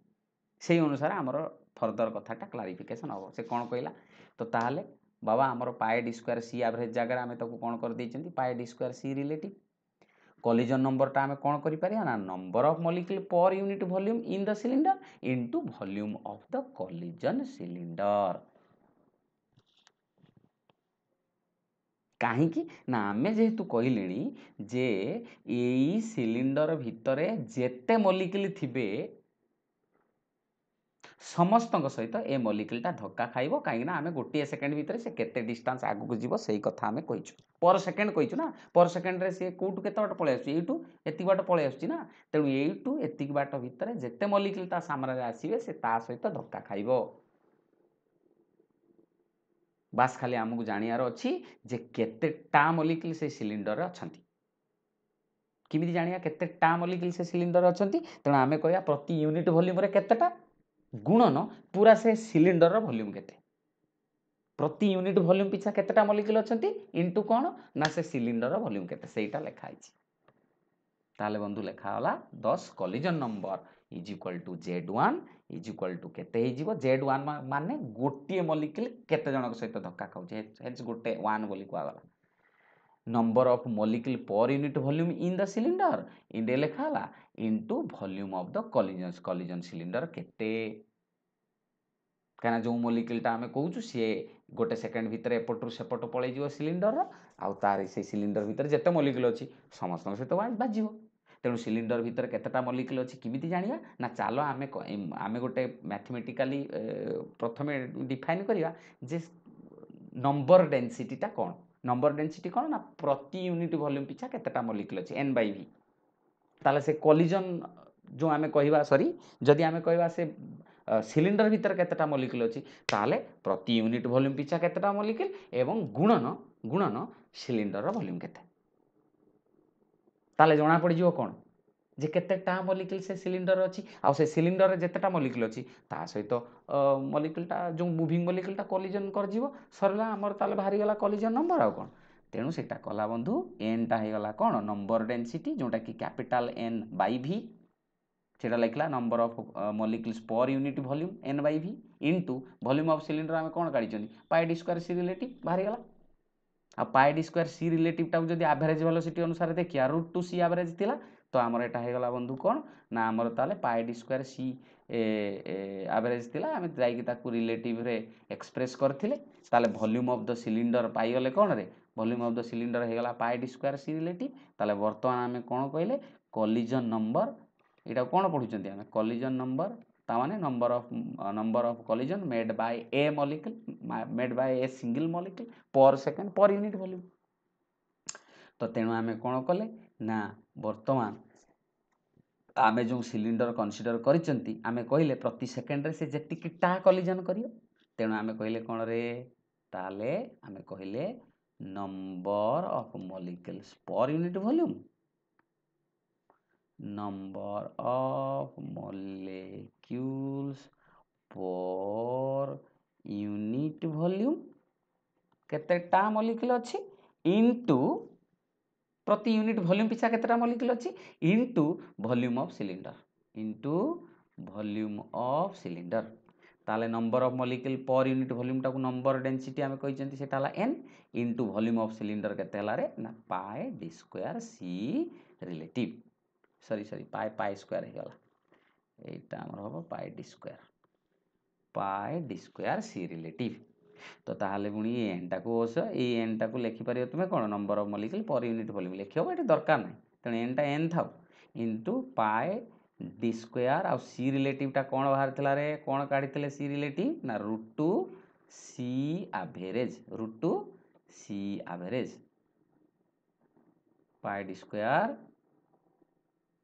ସେଇ ଅନୁସାରେ ଆମର ଫର୍ଦର କଥାଟା କ୍ଲାରିଫିକେସନ୍ ହେବ ସେ କ'ଣ କହିଲା ତ ତାହେଲେ ବାବା ଆମର ପାଏ ଡି ସ୍କୋୟାର ସି ଆଭରେଜ୍ ଜାଗାରେ ଆମେ ତାକୁ କ'ଣ କରିଦେଇଛନ୍ତି pi D square C relative collision ନମ୍ବରଟା ଆମେ କ'ଣ କରିପାରିବା ନା number of molecule per unit volume in the cylinder into volume of the collision cylinder କାହିଁକି ନା ଆମେ ଯେହେତୁ କହିଲେଣି ଯେ ଏଇ ସିଲିଣ୍ଡର ଭିତରେ ଯେତେ ମଲିକିଲ୍ ଥିବେ ସମସ୍ତଙ୍କ ସହିତ ଏ ମଲିକୁଲଟା ଧକ୍କା ଖାଇବ କାହିଁକିନା ଆମେ ଗୋଟିଏ ସେକେଣ୍ଡ ଭିତରେ ସେ କେତେ ଡିଷ୍ଟାନ୍ସ ଆଗକୁ ଯିବ ସେଇ କଥା ଆମେ କହିଛୁ ପର ସେକେଣ୍ଡ କହିଛୁ ନା ପର ସେକେଣ୍ଡରେ ସିଏ କେଉଁଠୁ କେତେ ବାଟ ପଳାଇ ଆସୁଛି ଏଇଠୁ ଏତିକି ବାଟ ପଳାଇ ଆସୁଛି ନା ତେଣୁ ଏଇଠୁ ଏତିକି ବାଟ ଭିତରେ ଯେତେ ମଲିକୁଲ ତା ସାମ୍ନାରେ ଆସିବେ ସେ ତା ସହିତ ଧକ୍କା ଖାଇବ ବାସ୍ ଖାଲି ଆମକୁ ଜାଣିବାର ଅଛି ଯେ କେତେଟା ମଲିକୁଲ ସେ ସିଲିଣ୍ଡରରେ ଅଛନ୍ତି କେମିତି ଜାଣିବା କେତେଟା ମଲିକୁଲ ସେ ସିଲିଣ୍ଡରରେ ଅଛନ୍ତି ତେଣୁ ଆମେ କହିବା ପ୍ରତି ୟୁନିଟ୍ ଭଲ୍ୟୁମ୍ରେ କେତେଟା ଗୁଣନ ପୁରା ସେ ସିଲିଣ୍ଡରର ଭଲ୍ୟୁମ୍ କେତେ ପ୍ରତି ୟୁନିଟ୍ ଭଲ୍ୟୁମ୍ ପିଛା କେତେଟା ମଲିକ୍ୟୁଲ୍ ଅଛନ୍ତି ଇଣ୍ଟୁ କ'ଣ ନା ସେ ସିଲିଣ୍ଡରର ଭଲ୍ୟୁମ୍ କେତେ ସେଇଟା ଲେଖାହେଇଛି ତାହେଲେ ବନ୍ଧୁ ଲେଖାଗଲା ଦଶ collision number is equal to Z one is equal to କେତେ ହେଇଯିବ ଜେଡ୍ ୱାନ୍ ମାନେ ଗୋଟିଏ ମଲିକ୍ୟୁଲ୍ କେତେ ଜଣଙ୍କ ସହିତ ଧକ୍କା ଖାଉଛି ଗୋଟେ ୱାନ୍ ବୋଲି କୁହାଗଲା number of molecule per unit volume in the cylinder ଇଣ୍ଡେ ଲେଖା ହେଲା into volume of the collisions collision cylinder କେତେ କାହିଁକିନା ଯେଉଁ ମୋଲିକିଲଟା ଆମେ କହୁଛୁ ସିଏ ଗୋଟେ ସେକେଣ୍ଡ ଭିତରେ ଏପଟରୁ ସେପଟ ପଳେଇଯିବ ସିଲିଣ୍ଡରର ଆଉ ତାରି ସେଇ ସିଲିଣ୍ଡର ଭିତରେ ଯେତେ ମୋଲିକିଲ ଅଛି ସମସ୍ତଙ୍କ ସହିତ ବାଜିବ ତେଣୁ ସିଲିଣ୍ଡର ଭିତରେ କେତେଟା ମୋଲିକିଲ ଅଛି କେମିତି ଜାଣିବା ନା ଚାଲ ଆମେ ଆମେ ଗୋଟେ ମ୍ୟାଥମେଟିକାଲି ପ୍ରଥମେ ଡିଫାଇନ୍ କରିବା ଯେ ନମ୍ବର ଡେନ୍ସିଟିଟା କ'ଣ ନମ୍ବର ଡେନ୍ସିଟି କ'ଣ ନା ପ୍ରତି ୟୁନିଟ୍ ଭଲ୍ୟୁମ୍ ପିଛା କେତେଟା ମଲିକ୍ୟୁଲ ଅଛି ଏନ୍ ବାଇ ଭି ତାହେଲେ ସେ କଲିଜନ୍ ଯେଉଁ ଆମେ କହିବା ସରି ଯଦି ଆମେ କହିବା ସେ ସିଲିଣ୍ଡର ଭିତରେ କେତେଟା ମଲିକ୍ୟୁଲ ଅଛି ତାହେଲେ ପ୍ରତି ୟୁନିଟ୍ ଭଲ୍ୟୁମ୍ ପିଛା କେତେଟା ମଲିକ୍ୟୁଲ ଏବଂ ଗୁଣନ ଗୁଣନ ସିଲିଣ୍ଡରର ଭଲ୍ୟୁମ୍ କେତେ ତାହେଲେ ଜଣାପଡ଼ିଯିବ କ'ଣ ଯେ କେତେଟା ମଲିକ୍ୟୁଲ୍ ସେ ସିଲିଣ୍ଡର ଅଛି ଆଉ ସେ ସିଲିଣ୍ଡରରେ ଯେତେଟା ମଲିକ୍ୟୁଲ୍ ଅଛି ତା ସହିତ ମଲିକ୍ୟୁଲ୍ଟା ଯେଉଁ ମୁଭିଂ ମଲିକ୍ୟୁଲ୍ଟା କଲିଜନ୍ କରିଯିବ ସରିଲା ଆମର ତାହେଲେ ବାହାରିଗଲା କଲିଜନ୍ ନମ୍ବର ଆଉ କ'ଣ ତେଣୁ ସେଇଟା କଲା ବନ୍ଧୁ ଏନ୍ଟା ହେଇଗଲା କ'ଣ ନମ୍ବର ଡେନ୍ସିଟି ଯେଉଁଟାକି କ୍ୟାପିଟାଲ୍ ଏନ୍ ବାଇ ଭି সেটা লেখলা number of molecules per unit volume N by V into volume of cylinder আমি কোণ কাড়ি pi D square C relative বাহারি গলা আর পাই ডি স্কোয়ার সি রিলেটিভটা যদি আভারেজ ভেলোসিটি অনুসারে দেখিয়া রুট টু সি আভারেজ লা ତ ଆମର ଏଇଟା ହେଇଗଲା ବନ୍ଧୁ କ'ଣ ନା ଆମର ତାହେଲେ ପାଏ ଡି ସ୍କୋୟାର ସି ଆଭରେଜ୍ ଥିଲା ଆମେ ଯାଇକି ତାକୁ ରିଲେଟିଭ୍ରେ ଏକ୍ସପ୍ରେସ୍ କରିଥିଲେ ତାହେଲେ ଭଲ୍ୟୁମ୍ ଅଫ୍ ଦ ସିଲିଣ୍ଡର ପାଇଗଲେ କ'ଣରେ ଭଲ୍ୟୁମ୍ ଅଫ୍ ଦ ସିଲିଣ୍ଡର ହେଇଗଲା pi D square C relative ତାହେଲେ ବର୍ତ୍ତମାନ ଆମେ କ'ଣ କହିଲେ କଲିଜନ୍ ନମ୍ବର ଏଇଟାକୁ କ'ଣ ପଢ଼ୁଛନ୍ତି ଆମେ କଲିଜନ୍ ନମ୍ବର ତାମାନେ number of number of collision made by a molecule made by a single molecule per second per unit volume ତ ତେଣୁ ଆମେ କ'ଣ କଲେ ନା ବର୍ତ୍ତମାନ ଆମେ ଯେଉଁ ସିଲିଣ୍ଡର କନସିଡ଼ର କରିଛନ୍ତି ଆମେ କହିଲେ ପ୍ରତି ସେକେଣ୍ଡରେ ସେ ଯେତିକି ଟା କଲିଜନ୍ କରିବ ତେଣୁ ଆମେ କହିଲେ କ'ଣରେ ତାହେଲେ ଆମେ କହିଲେ number of molecules per unit volume number of of per unit volume କେତେଟା কেতেটা ଅଛି ଇନ୍ ଟୁ প্রতি ୟୁନିଟ୍ ଭଲ୍ୟୁମ୍ ପିଛା କେତେଟା ମଲିକ୍ୟୁଲ୍ ଅଛି into volume of cylinder into volume of cylinder তাহলে number of molecule per unit ভলিউমটাকে নম্বর ডেনসিটি আমি কিন্তু সেটা হল N into volume of cylinder কেতে হলারে না pi D square C relative sorry sorry pi pi square হয়ে গলা এইটা আমার হব pi D square pi D square C relative ତ ତାହେଲେ ପୁଣି ଏ ଏନ୍ଟାକୁ ଅବଶ୍ୟ ଏଇ ଏନ୍ଟାକୁ ଲେଖିପାରିବ ତୁମେ କ'ଣ number of molecule per unit volume ହେବ ଏଠି ଦରକାର ନାହିଁ ତେଣୁ ଏନ୍ଟା ଏନ୍ ଥାଉ ଇଣ୍ଟୁ ପାଏ ଡି ସ୍କୋୟାର୍ ଆଉ ସି ରିଲେଟିଭ୍ଟା କ'ଣ ବାହାରିଥିଲା ରେ କ'ଣ କାଢ଼ିଥିଲେ ସି ରିଲେଟିଭ୍ ନା root two C average root two C average pi D square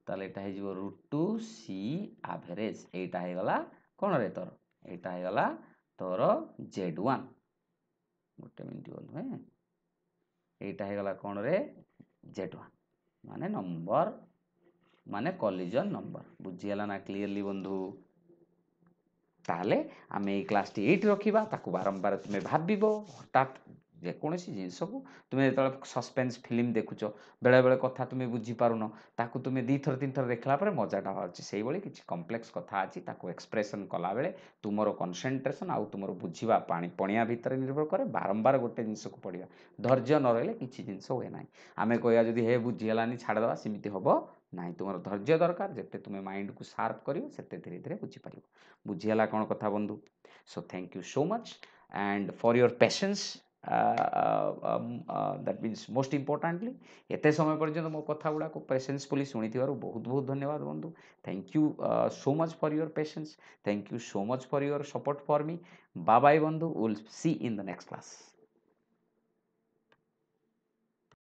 ତାହେଲେ ଏଇଟା ହେଇଯିବ ରୁଟ୍ ଟୁ ସି ଆଭେରେଜ୍ ଏଇଟା ହେଇଗଲା କ'ଣରେ ତୋର ଏଇଟା ହେଇଗଲା ତୋର ଜେଡ଼୍ ୱାନ୍ ଗୋଟେ ମିନିଟ୍ ଗଲୁ ହେଁ ଏଇଟା ହେଇଗଲା କ'ଣରେ ଜେଡ଼୍ ୱାନ୍ ମାନେ ନମ୍ବର মানে কলিজন নম্বর বুঝিগাল না ক্লিয়ারলি বন্ধু তাহলে আমি এই ক্লাসটি এইটি রখিবা তাকে বারম্বার তুমি ভাবিব হঠাৎ ଯେକୌଣସି ଜିନିଷକୁ ତୁମେ ଯେତେବେଳେ ସସ୍ପେନ୍ସ ଫିଲ୍ମ ଦେଖୁଛ ବେଳେବେଳେ କଥା ତୁମେ ବୁଝିପାରୁନ ତାକୁ ତୁମେ ଦୁଇ ଦୁଇଥର ତିନିଥର ଦେଖିଲା ପରେ ମଜାଟା ଅଛି ସେଇଭଳି କିଛି କମ୍ପ୍ଲେକ୍ସ କଥା ଅଛି ତାକୁ ଏକ୍ସପ୍ରେସନ୍ କଲାବେଳେ ତୁମର କନସେନ୍ଟ୍ରେସନ୍ ଆଉ ତୁମର ବୁଝିବା ପାଣି ପଣିଆ ଭିତରେ ନିର୍ଭର କରେ ବାରମ୍ବାର ଗୋଟେ ଜିନିଷକୁ ପଡ଼ିବା ଧୈର୍ଯ୍ୟ ନ ରହିଲେ କିଛି ଜିନିଷ ହୁଏ ନାହିଁ ଆମେ କହିବା ଯଦି ହେ ବୁଝି ହେଲାନି ଛାଡ଼ିଦେବା ସେମିତି ହେବ ନାହିଁ ତୁମର ଧୈର୍ଯ୍ୟ ଦରକାର ଯେତେ ତୁମେ ମାଇଣ୍ଡକୁ ସାର୍ପ କରିବ ସେତେ ଧୀରେ ଧୀରେ ବୁଝିପାରିବ ବୁଝିହେଲା କ'ଣ କଥା ବନ୍ଧୁ so thank you so much and for your patience that means most importantly ଏତେ ସମୟ ପର୍ଯ୍ୟନ୍ତ ମୋ କଥା ଗୁଡ଼ାକ ପେସେନ୍ସ ପେସେନ୍ସଫୁଲି ଶୁଣିଥିବାରୁ ବହୁତ ବହୁତ ଧନ୍ୟବାଦ ବନ୍ଧୁ thank you so much for your patience thank you so much for your support for me bye bye ବନ୍ଧୁ will see in the next class